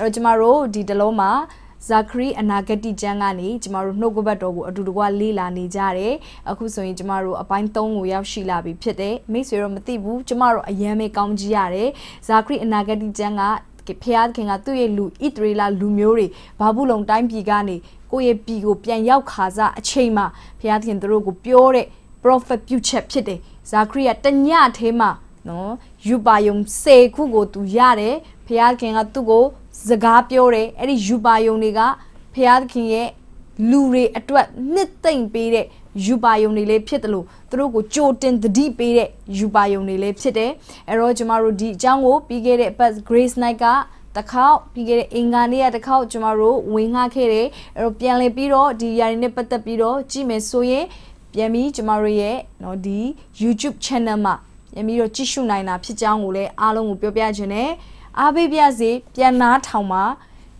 အဲ့တော့ကျမတို့ဒီတလုံးမှာဇာခရီအနာဂတိကျမ်းကနေကျမတို့နှုတ်ကပတ်တော်ကိုအတူတကွလေ့လာနေကြတယ်အခုဆိုရင်ကျမတို့အပိုင်း3ကိုရောက်ရှိလာပြီဖြစ်တယ်မိတ်ဆွေတို့မသိဘူးကျမတို့အယံပဲကောင်းကြီးရတယ်ဇာခရီအနာဂတိကျမ်းကဖျားခင်ကသူ့ရဲ့လူဣသရေလလူမျိုးတွေဘာဘူးလုံတိုင်းပြည်ကနေကိုယ့်ရဲ့ပြည်ကို ပြန်ရောက်ခါစားအချိန်မှာဖျားခင်သူတို့ကိုပြောတဲ့ prophet ပြုချက်ဖြစ်တယ်ဇာခရီကတညထဲမှာနော်ယူပါယုံ၁၀ခုကို သူရတယ်ဖျားခင်ကသူ့ကိုစကားပြောတယ်အဲ့ဒီယူပါယုံတွေကဖျားသခင်ရဲ့လူတွေအတွက် နှစ်သိမ့်ပေးတဲ့ယူပါယုံတွေလည်းဖြစ်တယ်လို့သူတို့ကိုကြိုတင်သတိပေးတဲ့ယူပါယုံတွေလည်းဖြစ်တယ်အဲ့တော့ကျမတို့ဒီအကြောင်းကိုပြီးခဲ့တဲ့ Past Grace Night ကတစ်ခေါက်ပြီးခဲ့တဲ့အင်္ဂါနေ့ကတစ်ခေါက်ကျမတို့ဝင်ငှခဲ့တယ်အဲ့တော့ပြန်လည်ပြီးတော့ဒီຢာတွေနဲ့ပတ်သက်ပြီးတော့ကြည့်မယ်ဆိုရင်ပြန်ပြီးကျမတို့ရဲ့เนาะဒီ YouTube channel မှာပြန်ပြီးတော့ကြည့်ရှုနိုင်တာဖြစ်ကြောင်းကိုလည်းအားလုံးကိုပြောပြခြင်းနဲ့အားပေးပြစေပြန်နာထောင်မှာ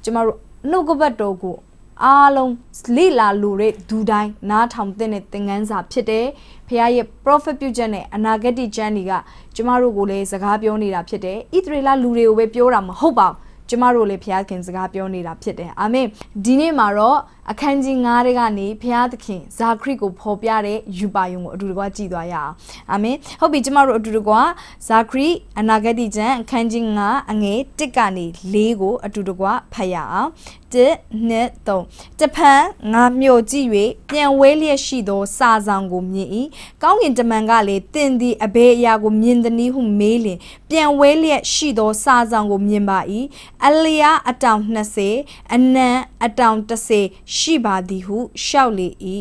ကျမတို့နှုတ်ကပတ်တော်ကိုအားလုံးလေ့လာလို့တဲ့ဒူတိုင်းနားထောင်တဲ့သင်ခန်းစာ ဖြစ်တယ်။ဖခင်ရဲ့ prophet ပြုချက်နဲ့အနာဂတ်ကျမ်းတွေကကျမတို့ကိုလည်းစကားပြောနေတာဖြစ်တယ်။ဣသရေလလူတွေကိုပဲပြောတာမဟုတ်ပါဘူး။ကျမတို့လည်းဖခင်စကားပြောနေတာဖြစ်တယ်။အာမင်။ဒီနေ့မှာတော့အခန်းကြီး9တွေကနေဘုရားသခင်ဇာခရစ်ကိုဖော်ပြတဲ့ယူပါယုံကိုအတူတကွကြည်သွားရအောင်အာမင်ဟုတ်ပြီကျမတို့အတူတကွဇာခရစ်အနာဂတိကျမ်းအခန်းကြီး9အငယ်1ကနေ4ကိုအတူတကွဖတ်ရအောင်1နှစ်3တဖန်ငါမြို့ကြည့်၍ပြန်ဝဲလျက်ရှိသောစာဆောင်ကိုမြင်၏ကောင်းကင်တမန်ကလည်းတင့်သည်အဘယ်အရာကိုမြင်သနည်းဟုမေးလျင်ပြန်ဝဲလျက်ရှိသောစာဆောင်ကိုမြင်ပါ၏အလျားအတောင်20အနံအတောင်30ရှိပါသည်ဟုလျှောက်လေ၏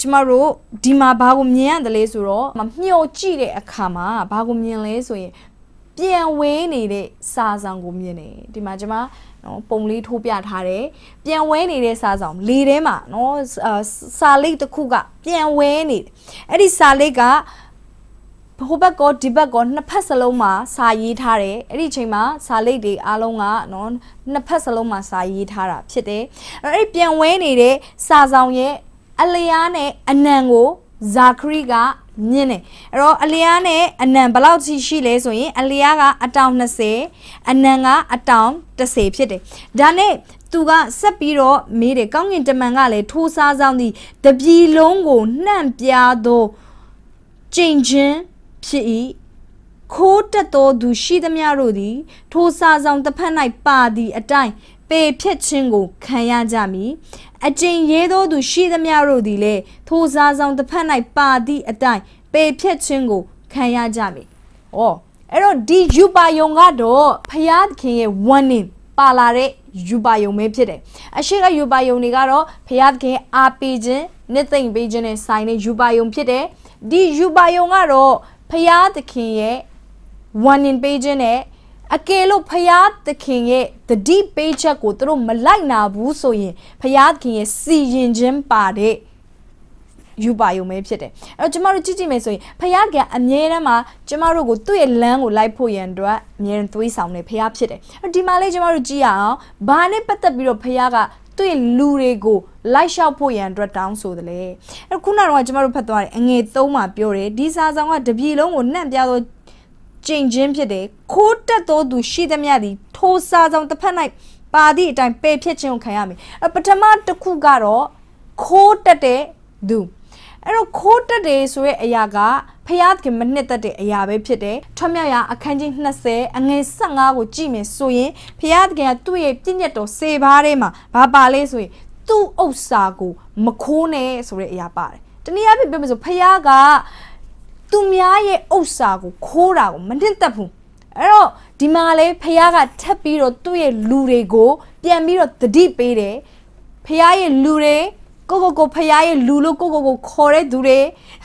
ကျမတို့ဒီမှာဘာကိုမြင်ရတယ်လဲဆိုတော့မျှော်ကြည့်တဲ့အခါမှာဘာကိုမြင်လဲဆိုရင်ပြန်ဝဲနေတဲ့စာဆောင်ကိုမြင်တယ်ဒီမှာကျမနော်ပုံလေးထိုးပြထားတယ်ပြန်ဝဲနေတဲ့စာဆောင်လေထဲမှာနော်စာလိတ်တစ်ခုက ပြန်ဝဲနေအဲ့ဒီစာလိတ်ကဟိုဘက်ကောဒီဘက်ကောနှစ်ဖက်စလုံးမှာစာရေးထားတယ်အဲ့ဒီချိန်မှာစာလိပ်တွေအားလုံးကနော်နှစ်ဖက်စလုံးမှာစာရေးထားတာဖြစ်တယ်အဲ့ဒီပြန်ဝဲနေတဲ့စာဆောင်ရဲ့အလျားနဲ့အနံကိုဇာခရီကမြင့်တယ်အဲ့တော့အလျားနဲ့အနံဘယ်လောက်ရှိရှိလဲဆိုရင် အလျားကအတောင်20အနံကအတောင်30ဖြစ်တယ်ဒါနဲ့သူကဆက်ပြီးတော့မေးတယ်ကောင်းကင်တမန်ကလည်းထိုးစားဆောင်သည့်တပြည်လုံးကိုနှံ့ပြသောကျင့်ချင်းဖြစ်၏ခိုးတက်သောသူရှိသမျှတို့သည် ထိုစာဆောင်တစ်ဖက်၌ပါသည့်အတိုင်းပေဖြတ်ခြင်းကိုခံရကြမည်အကျင့်ရဲသောသူရှိသမျှတို့သည်လည်းထိုစာဆောင်တစ်ဖက်၌ပါသည့်အတိုင်းပေဖြတ်ခြင်းကိုခံရကြမည်။အော်အဲ့တော့ဒီယူပါယုံကတော့ဖျားသခင်ရဲ့ warning ပါလာတဲ့ယူပါယုံပဲဖြစ်တယ်။အရှိကယူပါယုံတွေကတော့ဖျားသခင်အားပေးခြင်း၊နှစ်သိမ့်ပေးခြင်းနဲ့ဆိုင်တဲ့ယူပါယုံဖြစ်တယ်။ဒီယူပါယုံကတော့ဖရာသခင်ရဲ့ warning ပေးခြင်းနဲ့အကယ်လို့ဖရာသခင်ရဲ့တတိပေးချက်ကိုသူတို့မလိုက်နာဘူးဆိုရင်ဖရာသခင်ရဲ့စီရင်ခြင်းပါတဲ့ယူပါယုံပဲဖြစ်တယ်အဲ့တော့ကျမတို့ကြည့်ကြည့်မယ်ဆိုရင်ဖခင်ကအမြဲတမ်းမှာကျမတို့ကိုသူ့ရဲ့လမ်းကိုလိုက်ဖို့ရန်အတွက်အမြဲတမ်းသွေးဆောင်နေဖခင်ဖြစ်တယ်အဲ့ဒီမှာလေးကျမတို့ကြည့်ရအောင်ဘာနဲ့ပတ်သက်ပြီးတော့ဖခင်ကသူ့ရဲ့လူတွေကို လိုက်လျှောက်ဖို့ရန်အတွက်တောင်းဆိုတယ်လေအဲ့ခုနကတော့ကျွန်တော်တို့ဖတ်သွားတယ်အငွေ၃မှာပြောတယ်ဒီစာဆောင်ကတပြည်လုံးကိုနှံ့ပြသောကျင့်ချင်းဖြစ်တယ်ခိုးတက်သောသူရှိသမျှသည်ထိုစာဆောင်တစ်ဖက်၌ပါသည့်အတိုင်းပယ်ဖြစ်ခြင်းကိုခံရမယ်ပထမတစ်ခုကတော့ခိုးတက်တဲ့သူအဲ့တော့ခိုးတက်တယ်ဆိုရဲအရာကဖျားခင်မနှစ်သက်တဲ့အရာပဲဖြစ်တယ်ထွတ်မြောက်ရာအခန်းကြီး20အငယ်15ကိုကြည့်မယ်ဆိုရင်ဖျားခင်ကသူ့ရဲ့ပြည့်ညက်တော်စေပါးထဲမှာဘာပါလဲဆိုရင်သူ့ဥစ္စာကိုမခိုးနဲ့ဆိုတဲ့အရာပါတယ်တနည်းအားဖြင့်ပြောမယ်ဆိုဖျားကသူများရဲ့ဥစ္စာကိုခိုးတာကိုမနှစ်သက်ဘူးအဲ့တော့ဒီမှာလဲဖះကထပ်ပြီးတော့သူ့ရဲ့လူတွေကိုပြန်ပြီးတော့တတိပေးတယ်ဖះရဲ့လူတွေကိုကိုကိုဖះရဲ့လူလို့ကိုကိုကိုခေါ်တဲ့သူတွေ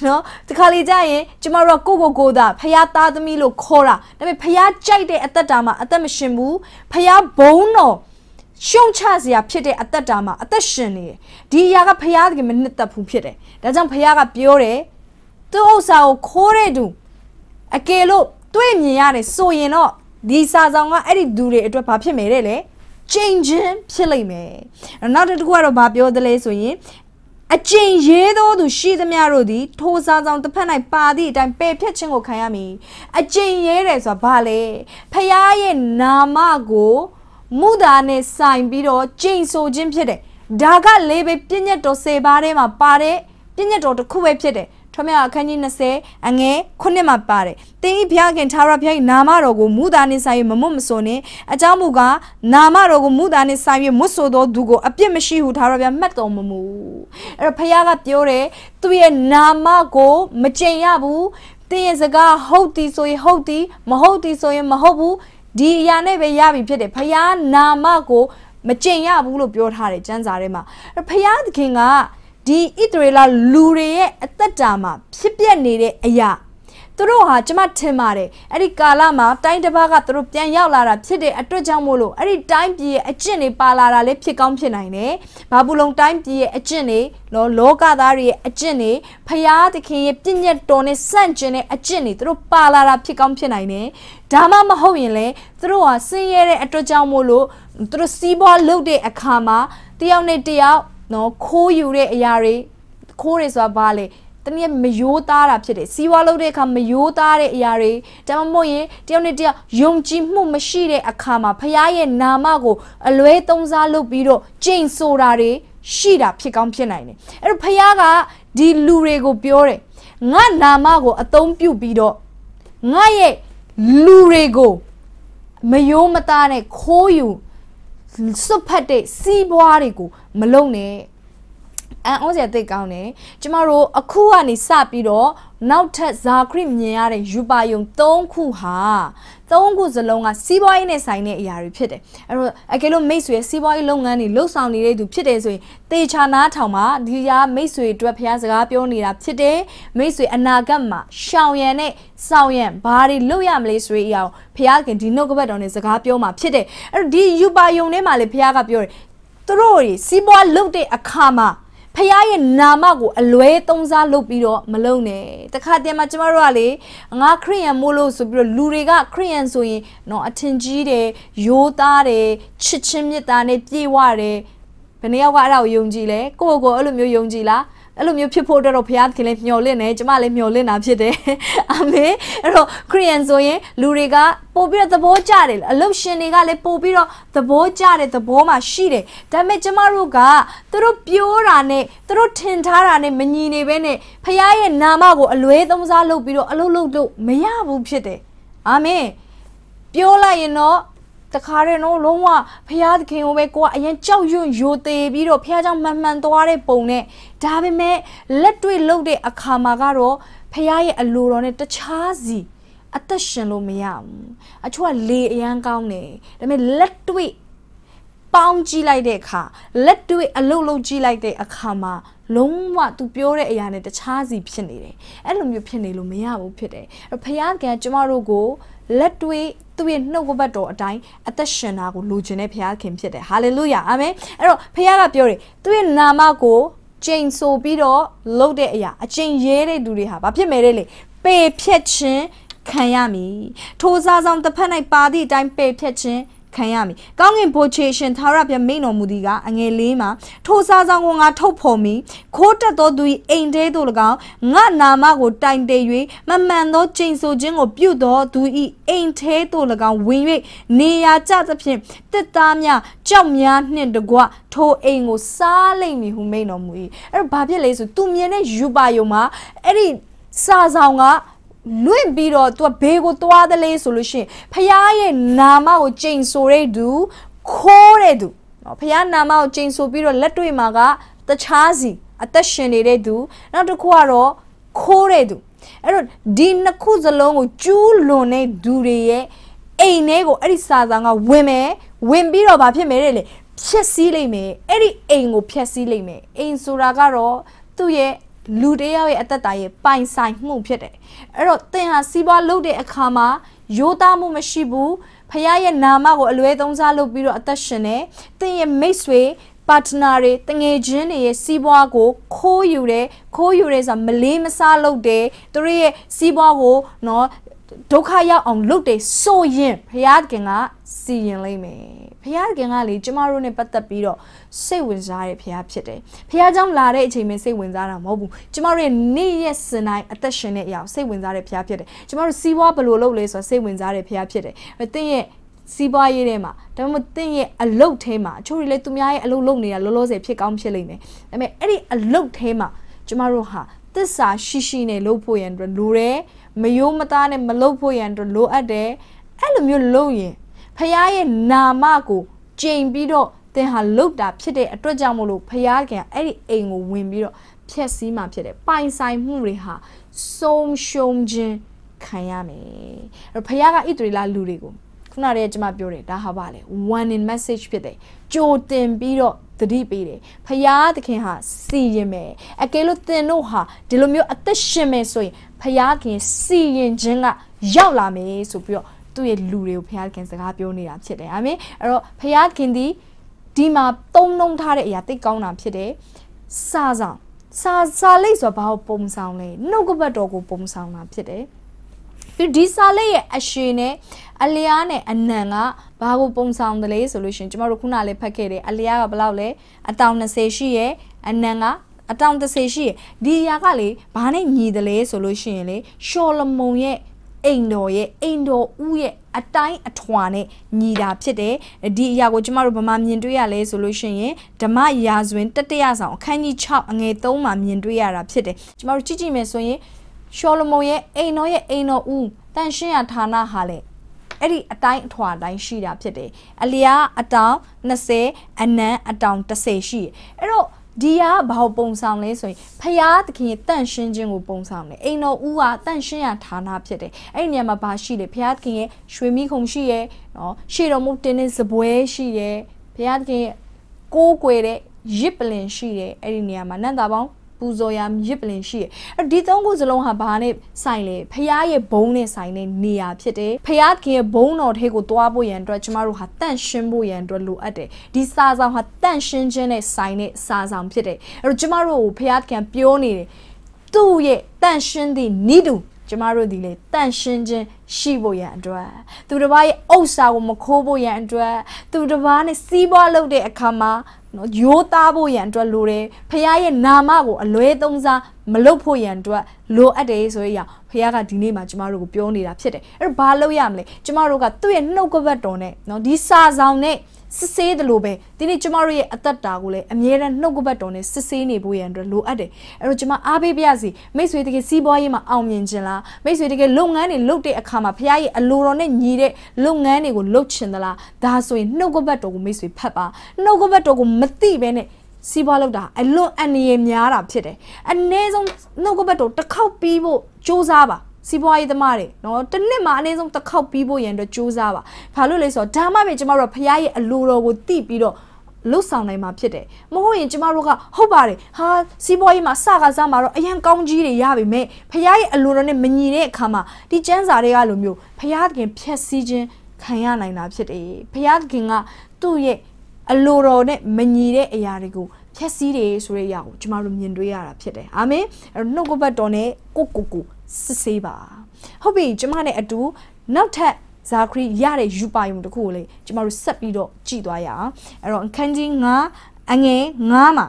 နော်တခါလေကြာရင် ကျမတို့ကကိုကိုကိုသာဖះသားသမီးလို့ခေါ်တာဒါပေမဲ့ဖះကြိုက်တဲ့အသက်တာမှာအသက်မရှင်ဘူးဖះဘုံတော်ရှုံချစရာဖြစ်တဲ့အသက်တာမှာအသက်ရှင်နေတယ်ဒီအရာကဖះတကယ်မနှစ်သက်ဘူးဖြစ်တယ်ဒါကြောင့်ဖះကပြောတယ်သူ့ဥစ္စာကိုခိုးတဲ့သူအကယ်လို့တွေ့မြင်ရတယ်ဆိုရင်တော့ဒီစာဆောင်ကအဲ့ဒီသူတွေအတွက်ဘာဖြစ်မယ်တဲ့လဲကျင့်ချင်းဖြစ်လိမ့်မယ်နောက်တစ်ခုကတော့ဗာပြောသလဲဆိုရင်အကျင့်ရဲသောသူရှိသမျှတို့သည်ထိုစားဆောင်တစ်ဖက်၌ပါသည့်အတိုင်းပယ်ဖြတ်ခြင်းကိုခံရမည်အကျင့်ရဲတယ်ဆိုတာဘာလဲဖရာရဲ့နာမကိုမုဒါနဲ့ဆိုင်ပြီးတော့ကျင့်ဆိုခြင်းဖြစ်တယ်ဒါကလေးပဲပြည့်ညတ်တော်၁၀ပါးထဲမှာပါတဲ့ပြည့်ညတ်တော်တစ်ခုပဲဖြစ်တယ်ထမရအခန်းကြီး20အငယ်9မှာပါတယ်။သင်ဤဘုရားခင်သာရဘုရား၏နာမတော်ကိုမူတာနှင့်ဆိုင်၍မမွတ်မဆိုနှင့်အကြောင်းမူကားနာမတော်ကိုမူတာနှင့်ဆိုင်၍မွတ်ဆိုသောသူကိုအပြစ်မရှိဟုသာရဘုရားမှတ်တော်မမူ။အဲ့တော့ဘုရားကပြောတယ်သူ့ရဲ့နာမကို မကြင်ရဘူး။သင်ရဲ့စကားဟုတ်သည်ဆိုရင်ဟုတ်သည်မဟုတ်သည်ဆိုရင် မဟုတ်ဘူး။ဒီအရာနဲ့ပဲရပြီဖြစ်တယ်။ဘုရားနာမကိုမကြင်ရဘူးလို့ပြောထားတယ်ကျမ်းစာထဲမှာ။ဘုရားသခင်ကဒီဣသရေလလူတွေရဲ့အသက်တာမှာဖြစ်ပျက်နေတဲ့အရာသူတို့ဟာကျမထင်ပါတယ်အဲ့ဒီကာလမှာတိုင်းတစ်ပါးကသူတို့ပြန်ရောက်လာတာဖြစ်တဲ့အတွက်ကြောင့်မို့လို့အဲ့ဒီတိုင်းပြည်ရဲ့အကျင့်တွေပါလာတာလည်းဖြစ်ကောင်းဖြစ်နိုင်တယ်။ဘာဘူးလုံတိုင်းပြည်ရဲ့အကျင့်တွေလောလောကသားတွေရဲ့အကျင့်တွေဖျားသခင်ရဲ့ပြည့်ညက်တော်နဲ့ဆန့်ကျင်တဲ့အကျင့်တွေသူတို့ပါလာတာဖြစ်ကောင်းဖြစ်နိုင်တယ်။ဒါမှမဟုတ်ရင်လည်းသူတို့ဟာဆင်းရဲတဲ့အတွက်ကြောင့်မို့လို့သူတို့စီးပွားလုပ်တဲ့အခါမှာတယောက်နဲ့တယောက်နော်ခိုးယူတဲ့အရာတွေခိုးတွေဆိုတာဘာလဲတနည်းမယိုးသားတာဖြစ်တယ်စီးဝါလုပ်တဲ့အခါမယိုးသားတဲ့အရာတွေဒါမှမဟုတ်ရင်တယောက်နဲ့တယောက်ယုံကြည်မှု မရှိတဲ့အခါမှာဖခင်ရဲ့နာမကိုအလွဲသုံးစားလုပ်ပြီးတော့ကြိမ်ဆိုတာတွေရှိတာဖြစ်ကောင်းဖြစ်နိုင်တယ်အဲ့တော့ဖခင်ကဒီလူတွေကို ပြောတယ်ငါနာမကို အသုံးပြုပြီးတော့ငါရဲ့လူတွေကိုမယိုးမသားနဲ့ခိုးယူစွတ်ဖက်တဲ့စီးပွားတွေကိုမလုံနဲ့အန်အောင်စရာသိကောင်းတယ်ကျမတို့အခုကနေစပြီးတော့နောက်ထပ်ဇာခရစ်မြင်ရတဲ့ယူပါယုံ၃ခုဟာ၃ခုစလုံးကစီးပွားရေးနဲ့ဆိုင်တဲ့အရာတွေဖြစ်တယ်အဲ့တော့အကယ်လို့မိတ်ဆွေစီးပွားရေးလုပ်ငန်းတွေလှုပ်ဆောင်နေတဲ့သူဖြစ်တယ်ဆိုရင်တေချာနာထောင်မှာဒီရာမိတ်ဆွေအတွက်ဖះစကားပြောနေတာဖြစ်တယ်မိတ်ဆွေအနာဂတ်မှာရှောင်ရံနဲ့ဆောင်ရံဘာတွေလုပ်ရမလဲဆိုတဲ့အရာကိုဖះကဒီနှုတ်ကပတ်တော်နဲ့စကားပြောမှာဖြစ်တယ်အဲ့တော့ဒီယူပါယုံထဲမှာလည်းဖះကပြောတယ်သူတို့တွေစီးပွားလုပ်တဲ့အခါမှာဖခင်ရဲ့နာမကိုအလွဲသုံးစားလုပ်ပြီးတော့မလုပ်နဲ့တခါတည်းမှာကျမတို့ကလေငါခရိယန်မို့လို့ဆိုပြီးတော့လူတွေကခရိယန်ဆိုရင်တော့အထင်ကြီးတယ်ရိုးသားတယ်ချစ်ချင်းမြတ်တာနဲ့ပြေဝတယ်ဘယ်နှယောက်ကအဲ့ဒါကိုယုံကြည်လဲကိုယ့်ကိုယ်ကိုအဲ့လိုမျိုးယုံကြည်လားအဲ့လိုမျိုးဖြစ်ဖို့အတွက်တော့ဘုရားသခင်လည်းမျှော်လင့်နေကျွန်မလည်းမျှော်လင့်တာဖြစ်တယ်အာမင်အဲ့တော့ခရိယန်ဆိုရင်လူတွေကပို့ပြီးတော့သဘောကျတယ်အလုရှင်တွေကလည်းပို့ပြီးတော့သဘောကျတဲ့သဘောမှရှိတယ်ဒါပေမဲ့ကျမတို့ကသူတို့ပြောတာနဲ့သူတို့ထင်ထားတာနဲ့မညီနေဘဲနဲ့ဖခင်ရဲ့နာမကိုအလွဲသုံးစားလုပ်ပြီးတော့အလုလုလို့မရဘူးဖြစ်တယ်အာမင်ပြောလိုက်ရင်တော့တခါတည်းတော့လုံးဝဖရာသခင်ကိုပဲကိုကအရင်ကြောက်ရွံ့ယိုသေးပြီးတော့ဖရာကြောင့်မှန်မှန်သွားတဲ့ပုံနဲ့ဒါပေမဲ့လက်တွေ့လုပ်တဲ့အခါမှာကတော့ဖရာရဲ့အလိုတော်နဲ့တခြားစီအသက်ရှင်လို့မရဘူးအချို့ကလေအရန်ကောင်းတယ်ဒါပေမဲ့လက်တွေ့ပေါင်းကြည့်လိုက်တဲ့အခါလက်တွေ့အလုပ်လုပ်ကြည့်လိုက်တဲ့အခါမှာလုံးဝသူပြောတဲ့အရာနဲ့တခြားစီဖြစ်နေတယ်အဲ့လိုမျိုးဖြစ်နေလို့မရဘူးဖြစ်တယ်အဲ့ဖရာကကျွန်မတို့ကိုလက်တွေ့သူ့ရဲ့နှုတ်ဝတ်တော်အတိုင်းအသက်ရှင်တာကိုလိုချင်တဲ့ဘုရားခင်ဖြစ်တယ်ဟာလေလုယာအာမင်အဲ့တော့ဘုရားကပြောတယ်သူ့ရဲ့နာမကိုကျိန်ဆိုပြီးတော့လုပ်တဲ့အရာအကျင့်ရဲတဲ့သူတွေဟာဘာဖြစ်မယ်လဲလေပေဖြတ်ခြင်းခံရမည်ထိုးစားဆောင်တစ်ဖက်၌ပါသည့်အတိုင်းပေဖြတ်ခြင်းခံရမည်။ကောင်းကင်ဘိုချေရှင်သာရပြမိန်တော်မူသည်ကအငယ်လေးမှာထိုစားဆောင်ကိုငါထုတ်ဖော်မည်။ခိုးတက်သောသူ၏အိမ်သေးသို့၎င်းငါနာမကိုတိုင်တည်၍မမှန်သောချိန်ဆိုခြင်းကိုပြုသောသူ၏အိမ်သေးသို့၎င်းဝင်၍နေရာကျသဖြင့်တစ်သားများကြောက်များနှင့်တကွထိုအိမ်ကိုစားလိမ့်မည်ဟုမိန်တော်မူ၏။အဲ့တော့ဘာဖြစ်လဲဆိုသူမြင်တဲ့ယူပါယုံမှာအဲ့ဒီစာဆောင်ကလွင့်ပြီးတော့ तू ဘေးကိုသွားသလဲဆိုလို့ရှိရင်ဖះရဲ့နာမကိုကြိမ်ဆိုတဲ့သူခိုးတဲ့သူနော်ဖះနာမကိုကြိမ်ဆိုပြီးတော့လက်တွေ့မှာကတခြားစီအသက်ရှင်နေတဲ့သူနောက်တစ်ခုကတော့ခိုးတဲ့သူအဲ့တော့ဒီနှစ်ခုစလုံးကိုကျူးလွန်တဲ့သူတွေရဲ့အိမ်ထဲကိုအဲ့ဒီစာဆောင်ကဝင်မယ်ဝင်ပြီးတော့ဘာဖြစ်မယ်တဲ့လေဖြက်စီးလိုက်မယ်အဲ့ဒီအိမ်ကိုဖြက်စီးလိုက်မယ်အိမ်ဆိုတာကတော့သူ့ရဲ့လူတယောက်ရဲ့အသက်တာရဲ့ပိုင်ဆိုင်မှုဖြစ်တယ်အဲ့တော့သင်ဟာစီးပွားလုပ်တဲ့အခါမှာရိုးသားမှုမရှိဘူးဖခင်ရဲ့နာမကိုအလွဲသုံးစားလုပ်ပြီးတော့အသက်ရှင်တယ်သင်ရဲ့မိတ်ဆွေပါတနာတွေတငယ်ချင်းတွေရဲ့စီးပွားကိုခိုးယူတယ်ခိုးယူတယ်ဆိုတာမလေးမစားလုပ်တယ်သူတို့ရဲ့စီးပွားကိုနော်ဒုက္ခရောက်အောင်လုပ်တယ်ဆိုရင်ဘုရားခင်ကစီရင်လိမ့်မယ်ရားခင်ကလေကျမတို့နဲ့ပတ်သက်ပြီးတော့စိတ်ဝင်စားတဲ့ဘုရားဖြစ်တယ်။ဘုရားကြောင့်လာတဲ့အချိန်မှာစိတ်ဝင်စားတာမဟုတ်ဘူး။ကျမတို့ရဲ့နေ့ရက်စဉ်တိုင်းအသက်ရှင်တဲ့အရာကိုစိတ်ဝင်စားတဲ့ဘုရားဖြစ်တယ်။ကျမတို့စီးပွားဘယ်လိုလုပ်လဲဆိုတော့စိတ်ဝင်စားတဲ့ဘုရားဖြစ်တယ်။တင်းရဲ့စီးပွားရေးထဲမှာဒါမှမဟုတ်တင်းရဲ့အလုတ်ထဲမှာအချို့တွေလည်းသူများရဲ့အလုတ်လုပ်နေတာလောလောဆယ်ဖြစ်ကောင်းဖြစ်လိမ့်မယ်။ဒါပေမဲ့အဲ့ဒီအလုတ်ထဲမှာ ကျမတို့ဟာတစ္ဆာရှိရှိနဲ့လုပ်ဖို့ရန်အတွက်လိုတယ်။မယိုးမသားနဲ့မလုပ်ဖို့ရန်အတွက်လိုအပ်တယ်။အဲ့လိုမျိုးလုပ်ရင်ဖះရဲ့နာမကိုကြိမ်ပြီးတော့သင်ဟာလုတ်တာဖြစ်တဲ့အတွက်ကြောင့်မို့လို့ဖះကအဲ့ဒီအိမ်ကိုဝင်ပြီးတော့ဖျက်ဆီးမှဖြစ်တယ်ပိုင်ဆိုင်မှုတွေဟာဆုံးရှုံးခြင်းခံရမယ်အဲ့ဖះကဣတရီလာလူတွေကိုခုနတည်းကကျွန်မပြောတယ်ဒါဟာပါလေ one in message ဖြစ်တယ်ကြိုတင်ပြီးတော့သတိပေးတယ်ဖះသခင်ဟာစီရင်မယ်အကယ်လို့သင်တို့ဟာဒီလိုမျိုးအသက်ရှင်မယ်ဆိုရင်ဖះခင်စီရင်ခြင်းကရောက်လာမယ်ဆိုပြီးတော့သူ့ရဲ့လူတွေကိုဘုရားသခင်စကားပြောနေတာဖြစ်တယ်အာမင်အဲ့တော့ဘုရားခင်ဒီဒီမှာတုံ့နှုံထားတဲ့အရာသိကောင်းတာဖြစ်တယ်စာဆောင်စာစာလိပ်ဆိုဘာကိုပုံဆောင်လဲနှုတ်ကပတ်တော်ကိုပုံဆောင်တာဖြစ်တယ်ပြီးဒီစာလိပ်ရဲ့အရှင်နဲ့အလျားနဲ့အနံကဘာကိုပုံဆောင်တယ်လဲဆိုလို့ရှင်ကျမတို့ခုနလေးဖတ်ခဲ့တယ်အလျားကဘလောက်လဲအတောင်20ရှိရဲ့အနံကအတောင်30ရှိရဲ့ဒီအရာကလေဘာနဲ့ညီတယ်လဲဆိုလို့ရှင်လေရှောလမုန်ရဲ့အိမ်တော်ရဲ့အိမ်တော်ဥရဲ့အတိုင်းအထွာနဲ့ညီတာဖြစ်တယ်ဒီအရာကိုကျမတို့ဗမာမြင်တွေ့ရလဲဆိုလို့ရှိရင်ဓမ္မရာဇဝင်တတရဆောင်အခန်းကြီး6အငယ်3မှာမြင်တွေ့ရတာဖြစ်တယ်ကျမတို့ကြည့်ကြည့်မယ်ဆိုရင်ရှောလမုန်ရဲ့အိမ်တော်ရဲ့အိမ်တော်ဥတန်ရှင်းရဌာနဟာလေအဲ့ဒီအတိုင်းအထွာအတိုင်းရှိတာဖြစ်တယ်အလျားအတောင်20အနံအတောင်30ရှိတယ်အဲ့တော့ဒီကဘာပုံဆောင်လဲဆိုရင်ဖရာသခင်တန့်ရှင်းခြင်းကိုပုံဆောင်တယ်အိမ်တော်ဦးကတန့်ရှင်းရဌာနဖြစ်တယ်အဲ့ဒီနေရာမှာဘာရှိလဲဖရာသခင်ရဲ့ရွှေမိခုံရှိရဲ့နော်ရှေ့တော်မူတင်းတဲ့စပွဲရှိရဲ့ဖရာသခင်ကိုးကွယ်တဲ့ရစ်ပလင်ရှိတယ်အဲ့ဒီနေရာမှာနတ်သားပေါင်းပူဇော်ရာမြစ်ပလင်ရှိတယ်။အဲ့ဒီသုံးခုစလုံးဟာဘာနဲ့ဆိုင်လဲ။ဖရားရဲ့ဘုံနဲ့ဆိုင်တဲ့နေရာဖြစ်တယ်။ဖရားခင်ရဲ့ဘုံတော်ထဲကိုသွားဖို့ရန်အတွက် ကျမတို့ဟာတန့်ရှင်းဖို့ရန်အတွက်လိုအပ်တယ်။ဒီစာဆောင်ဟာတန့်ရှင်းခြင်းနဲ့ဆိုင်တဲ့စာဆောင်ဖြစ်တယ်။အဲ့တော့ကျမတို့ကိုဖရားခင်ပြောနေတယ်။သူ့ရဲ့တန့်ရှင်းသည့်နိဒူကျမတို့ဒီလေတန့်ရှင်းခြင်းရှိဖို့ရန်အတွက် သူတစ်ပါးရဲ့ဥစ္စာကိုမခိုးဖို့ရန်အတွက်သူတစ်ပါးနဲ့စီးပွားလုပ်တဲ့အခါမှာနော်ရိုးသားဖို့ရန်အတွက်လိုတယ်ဖခင်ရဲ့နာမကိုအလွဲသုံးစားမလုပ်ဖို့ရန်အတွက်လိုအပ်တယ်ဆိုရအောင်ဖခင်ကဒီနေ့မှာကျမတို့ကိုပြောနေတာဖြစ်တယ်အဲ့တော့ဘာလုပ်ရမလဲကျမတို့ကသူ့ရဲ့နှုတ်ကပတ်တော်နဲ့နော်ဒီစာဆောင်နဲ့စစ်ဆေးသလိုပဲဒီနေ့ကျမတို့ရဲ့အသက်တာကိုလည်းအမြဲတမ်းနှုတ်ကပတ်တော်နဲ့စစ်ဆေးနေဖို့ရန်အတွက်လိုအပ်တယ်အဲ့တော့ကျမအားပေးပြစီမိတ်ဆွေတကယ်စီးပွားရေးမှာအောင်မြင်ခြင်းလားမိတ်ဆွေတကယ်လုပ်ငန်းတွေလုပ်တဲ့အခါမှာဖခင်ရဲ့အလိုတော်နဲ့ညီတဲ့လုပ်ငန်းတွေကိုလုပ်ချင်သလားဒါဆိုရင်နှုတ်ကပတ်တော်ကိုမိတ်ဆွေဖတ်ပါနှုတ်ကပတ်တော်ကိုမသိဘဲနဲ့စီးပွားလုပ်တာအလွန်အန္တရာယ်များတာဖြစ်တယ်အ ਨੇ ဆုံးနှုတ်ကပတ်တော်တစ်ခေါက်ပြီးဖို့စ조사ပါစီးပွားရေးသမားတွေနော်တစ်နှစ်မှာအနည်းဆုံးတစ်ခေါက်ပြီးဖို့ရန်အတွက်ကြိုးစားပါဘာလို့လဲဆိုတော့ဒါမှပဲကျမတို့ဖရားရဲ့အလိုတော်ကိုသိပြီးတော့လုတ်ဆောင်နိုင်မှာဖြစ်တယ်မဟုတ်ရင်ကျမတို့ကဟုတ်ပါတယ်ဟာစီးပွားရေးမှာစကားစားမှာတော့အရန်ကောင်းကြီးတွေရပြီမဲ့ဖရားရဲ့အလိုတော်နဲ့မညီတဲ့အခါမှာဒီကျန်းစာတွေကလိုမျိုးဖရားသခင်ဖျက်ဆီးခြင်းခံရနိုင်တာဖြစ်တယ်ဖရားသခင်ကသူ့ရဲ့အလိုတော်နဲ့မညီတဲ့အရာတွေကိုဖျက်ဆီးတယ်ဆိုတဲ့အရာကိုကျမတို့မြင်တွေ့ရတာဖြစ်တယ်အာမင်အဲ့တော့နှုတ်ကပတ်တော်နဲ့ကိုကိုကိုစစ်ဆေးပါ ဟုတ်ပြီကျမနဲ့အတူ နောက်ထပ်ဇာခရီရတဲ့ယူပါယုံတခုကိုလေကျမတို့ဆက်ပြီးတော့ကြည့်သွားရအောင်အဲ့တော့အခန်းကြီး9အငယ်9မှာ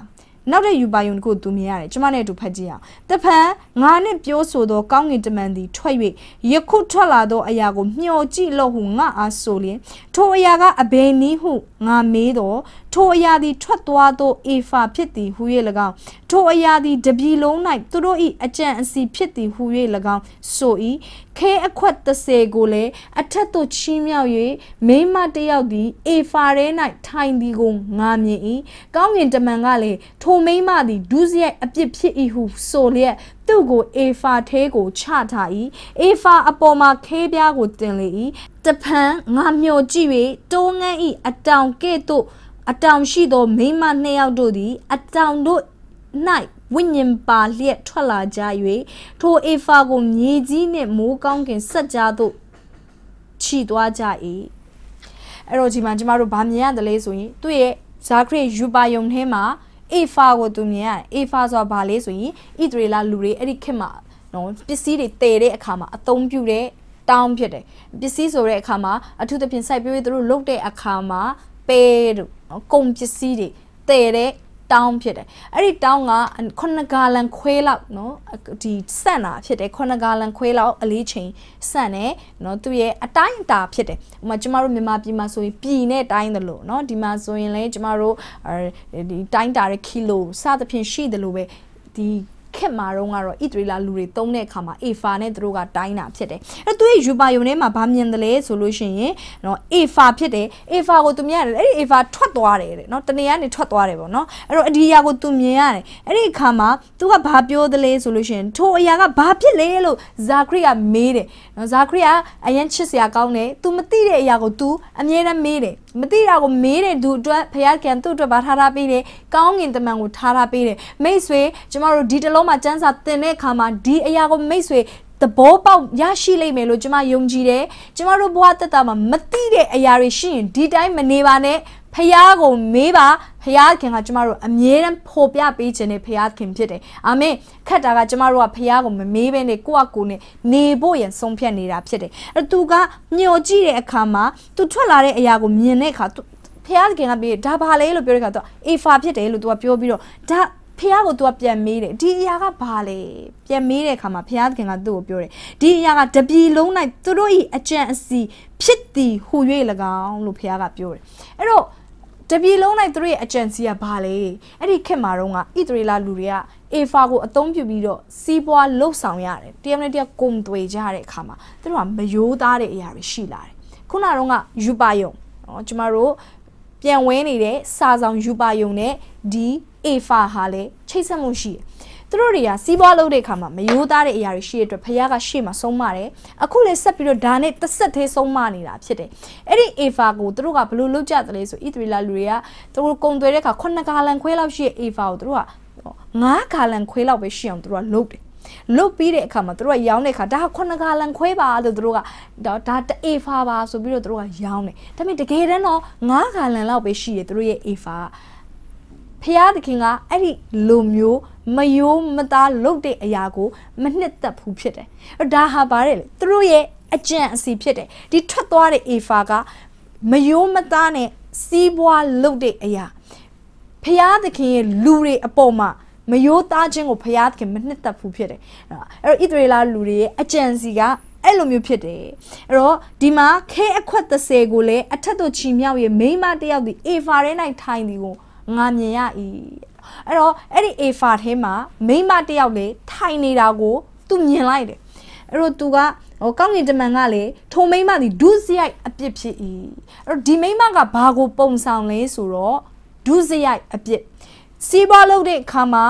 နောက်တဲ့ယူပါယုံတခုသူမြင်ရတယ်ကျမနဲ့အတူဖတ်ကြည့်အောင်တဖန်ငါနဲ့ပြောဆိုသောကောင်းငင်တမန်သည်ထွက်၍ယခုထွက်လာသောအရာကို မျှော်ကြည့်လို့ဟုငါအားဆိုလျင်ထိုအရာကအဘယ်နည်းဟုငါမေးတော့ထိုအရာသည်ထွက်သွားသောအေဖာဖြစ်သည်ဟု၍၎င်းထိုအရာသည်တပြည်လုံး၌သူတို့၏အကြံအစီဖြစ်သည်ဟု၍၎င်းဆို၏ခဲအခွက်30ကိုလည်းအထက်သို့ချီးမြှောက်၍မိမတယောက်သည်အေဖာရဲ၌ထိုင်သည်ကိုငာမြင်၏ကောင်းကင်တမန်ကလည်းထိုမိမသည်ဒုစရိုက်အပြစ်ဖြစ်၏ဟု ဆိုလျက်သူ့ကိုအေဖာထဲကိုချထား၏အေဖာအပေါ်မှာခဲပြားကိုတင်လေ၏တဖန်ငါမျှော်ကြည့်၍တိုးငန်း၏အတောင်ကဲ့သို့အတောင်ရှိသောမိမနှစ်ယောက်တို့သည်အတောင်တို့၌ဝိညာဉ်ပါလျက်ထွက်လာကြ၍ထိုအေဖာကိုမြေကြီးနှင့်မိုးကောင်းကင်ဆက်ကြသို့ခြိသွားကြ၏အဲ့တော့ဒီမှာကျမတို့ဗာမြင်ရတယ်လေဆိုရင်သူ့ရဲ့ဇာခရိယူပါယုံထဲမှာအေဖာကိုသူမြင်ရအေဖာဆိုတာဗာလေဆိုရင်ဣသရေလလူတွေအဲ့ဒီခေတ်မှာနော်ပစ္စည်းတွေတည်တဲ့အခါမှာအသုံးပြုတဲ့တောင်းဖြစ်တယ်ပစ္စည်းဆိုတဲ့အခါမှာအထူးသဖြင့်စိုက်ပျိုးရေးသူတို့လုပ်တဲ့အခါမှာပဲတို့နော်ကုန်ပစ္စည်းတွေတည်တဲ့တောင်းဖြစ်တယ်အဲ့ဒီတောင်းက9ဂါလန်ခွဲလောက်နော်ဒီဆန့်တာဖြစ်တယ်9ဂါလန်ခွဲလောက်အလေးချိန်ဆန့်တယ်နော်သူ့ရဲ့အတိုင်းအတာဖြစ်တယ်ဥမာကျမတို့မြန်မာပြည်မှာဆိုရင်ပြည်နဲ့တိုင်းတယ်လို့နော်ဒီမှာဆိုရင်လည်းကျမတို့ဒီတိုင်းတာရဲ့ကီလိုစသဖြင့်ရှိတယ်လို့ပဲဒီခက်မှာတော့ကတော့ e3 လာလူတွေတုံးတဲ့အခါမှာ alpha နဲ့သူတို့ကတိုင်းတာဖြစ်တယ်အဲ့သူရဲ့ yuba ယုံထဲမှာဗာမြင်တယ်လဲဆိုလို့ရှိရင်နော် alpha ဖြစ်တယ် alpha ကိုသူမြင်ရတယ်အဲ့ဒီ alpha ထွက်သွားတယ်တဲ့နော်တနေကနေထွက်သွားတယ်ပေါ့နော်အဲ့တော့အဒီယာကိုသူမြင်ရတယ်အဲ့ဒီအခါမှာသူကဘာပြောတယ်လဲဆိုလို့ရှိရင် ထိုအရာကဘာဖြစ်လဲလို့ဇာခရီးကမေးတယ်နော်ဇာခရီးကအရင်ချစ်စရာကောင်းတယ်သူမသိတဲ့အရာကိုသူအမြဲတမ်းမေးတယ်မသိတာကိုမေးတဲ့သူအတွက်ဖခင်ကသူ့အတွက်ဘာထားထားပေးတယ်ကောင်းငင်တမန်ကိုထားထားပေးတယ်မိတ်ဆွေကျမတို့ဒီတလလုံးမှာစံစာတင်တဲ့အခါမှာဒီအရာကိုမိတ်ဆွေသဘောပေါက်ရရှိလိမ့်မယ်လို့ကျွန်မယုံကြည်တယ်။ကျွန်မတို့ဘဝတက်တာမှာမတိတဲ့အရာတွေရှိရင်ဒီတိုင်းမနေပါနဲ့။ဖះကိုမေးပါဖះခင်ကကျမတို့အမြဲတမ်းဖော်ပြပေးခြင်းနဲ့ဖះခင်ဖြစ်တယ်အာမင်ခက်တာကကျမတို့ကဖះကိုမမေးဘဲနဲ့ကိုယ့်အကူနဲ့နေဖို့ရန်ဆုံးဖြတ်နေတာဖြစ်တယ်အဲ့သူကမျှော်ကြည့်တဲ့အခါမှာသူထွက်လာတဲ့အရာကိုမြင်တဲ့အခါဖះခင်ကပြီးဒါဘာလဲလို့ပြောတဲ့အခါသူအေဖာဖြစ်တယ်လို့သူကပြောပြီးတော့ဒါဖះကို तू ကပြန်မေးတယ်ဒီအရာကဘာလဲပြန်မေးတဲ့အခါမှာဖះသခင်ကသူ့ကိုပြောတယ်ဒီအရာကတပြီလုံး၌သူတို့ဤအကြံအစီဖြစ်သည်ဟူ၍၎င်းလို့ဖះကပြောတယ်အဲ့တော့တပြီလုံး၌သူတို့ရဲ့အကြံစီကဘာလဲအဲ့ဒီခေတ်မှာတော့ကဣသရေလလူတွေကအေဖာကိုအသုံးပြုပြီးတော့စီးပွားလှုပ်ဆောင်ရတယ်တယောက်နဲ့တယောက်ကုံသွေကြတဲ့အခါမှာသူတို့ကမယိုးသားတဲ့အရာတွေရှိလာတယ်ခုနကတော့ကယူပါယုံနော်ကျမတို့ပြန်ဝဲနေတဲ့စာဆောင်ယူပါယုံနဲ့ဒီအေဖာဟာလည်းချိတ်ဆက်မှုရှိတယ်သူတို့တွေကစီးပွားလုပ်တဲ့အခါမှာမယိုးသားတဲ့အရာတွေရှိတဲ့အတွက်ဖခင်ကရှေ့မှာဆုံးမတယ်အခုလည်းဆက်ပြီးတော့ဒါနဲ့တစ်ဆက်သေးဆုံးမနေတာဖြစ်တယ်အဲ့ဒီအေဖာကိုသူတို့ကဘလို့လုတ်ကြသလဲဆိုဣသရီလာလူတွေကသူတို့ကုံသွဲတဲ့အခါခုနှစ်ဂါလန်ခွဲလောက်ရှိတဲ့အေဖာကိုသူတို့ကငါးဂါလန်ခွဲလောက်ပဲရှိအောင်သူတို့ကလုတ်တယ်လွတ်ပြီးတဲ့အခါမှာသူတို့ကရောင်းတဲ့အခါဒါခုနကလန်ခွဲပါလို့သူတို့ကဒါတအေဖာပါဆိုပြီးတော့သူတို့ကရောင်းတယ်ဒါပေမဲ့တကယ်တမ်းတော့9ဂါလန်လောက်ပဲရှိတယ်သူတို့ရဲ့အေဖာကဖျားသခင်ကအဲ့ဒီလိုမျိုးမယိုးမသားလုတ်တဲ့အရာကိုမနှစ်သက်ဘူးဖြစ်တယ်။ဒါဟာဘာလဲလေသူတို့ရဲ့အကြံအစီဖြစ်တယ်။ဒီထွက်သွားတဲ့အေဖာကမယိုးမသားနဲ့စီးပွားလုတ်တဲ့အရာဖျားသခင်ရဲ့လူတွေအပေါ်မှာမယိုးသားခြင်းကိုဖျားသခင်မနှစ်သက်ဘူးဖြစ်တယ်အဲ့တော့ဣသရေလလူတွေရဲ့အကြံစီကအဲ့လိုမျိုးဖြစ်တယ်အဲ့တော့ဒီမှာခဲအခွက်30ကိုလည်းအထက်သို့ချီမြောက်ရဲ့မိမတယောက်ဒီအေဖာထဲ၌ထိုင်သည်ကိုငါမြင်ရ၏အဲ့တော့အဲ့ဒီအေဖာထဲမှာ မိမတယောက်လေထိုင်နေတာကို သူမြင်လိုက်တယ်အဲ့တော့သူကဟိုကောင်းကင်တမန်ကလေထိုမိမသည်ဒုစရိုက်အပြစ်ဖြစ်၏အဲ့တော့ဒီမိမကဘာကိုပုံဆောင်လဲဆိုတော့ဒုစရိုက်အပြစ်စီးပွားလုပ်တဲ့အခါမှာ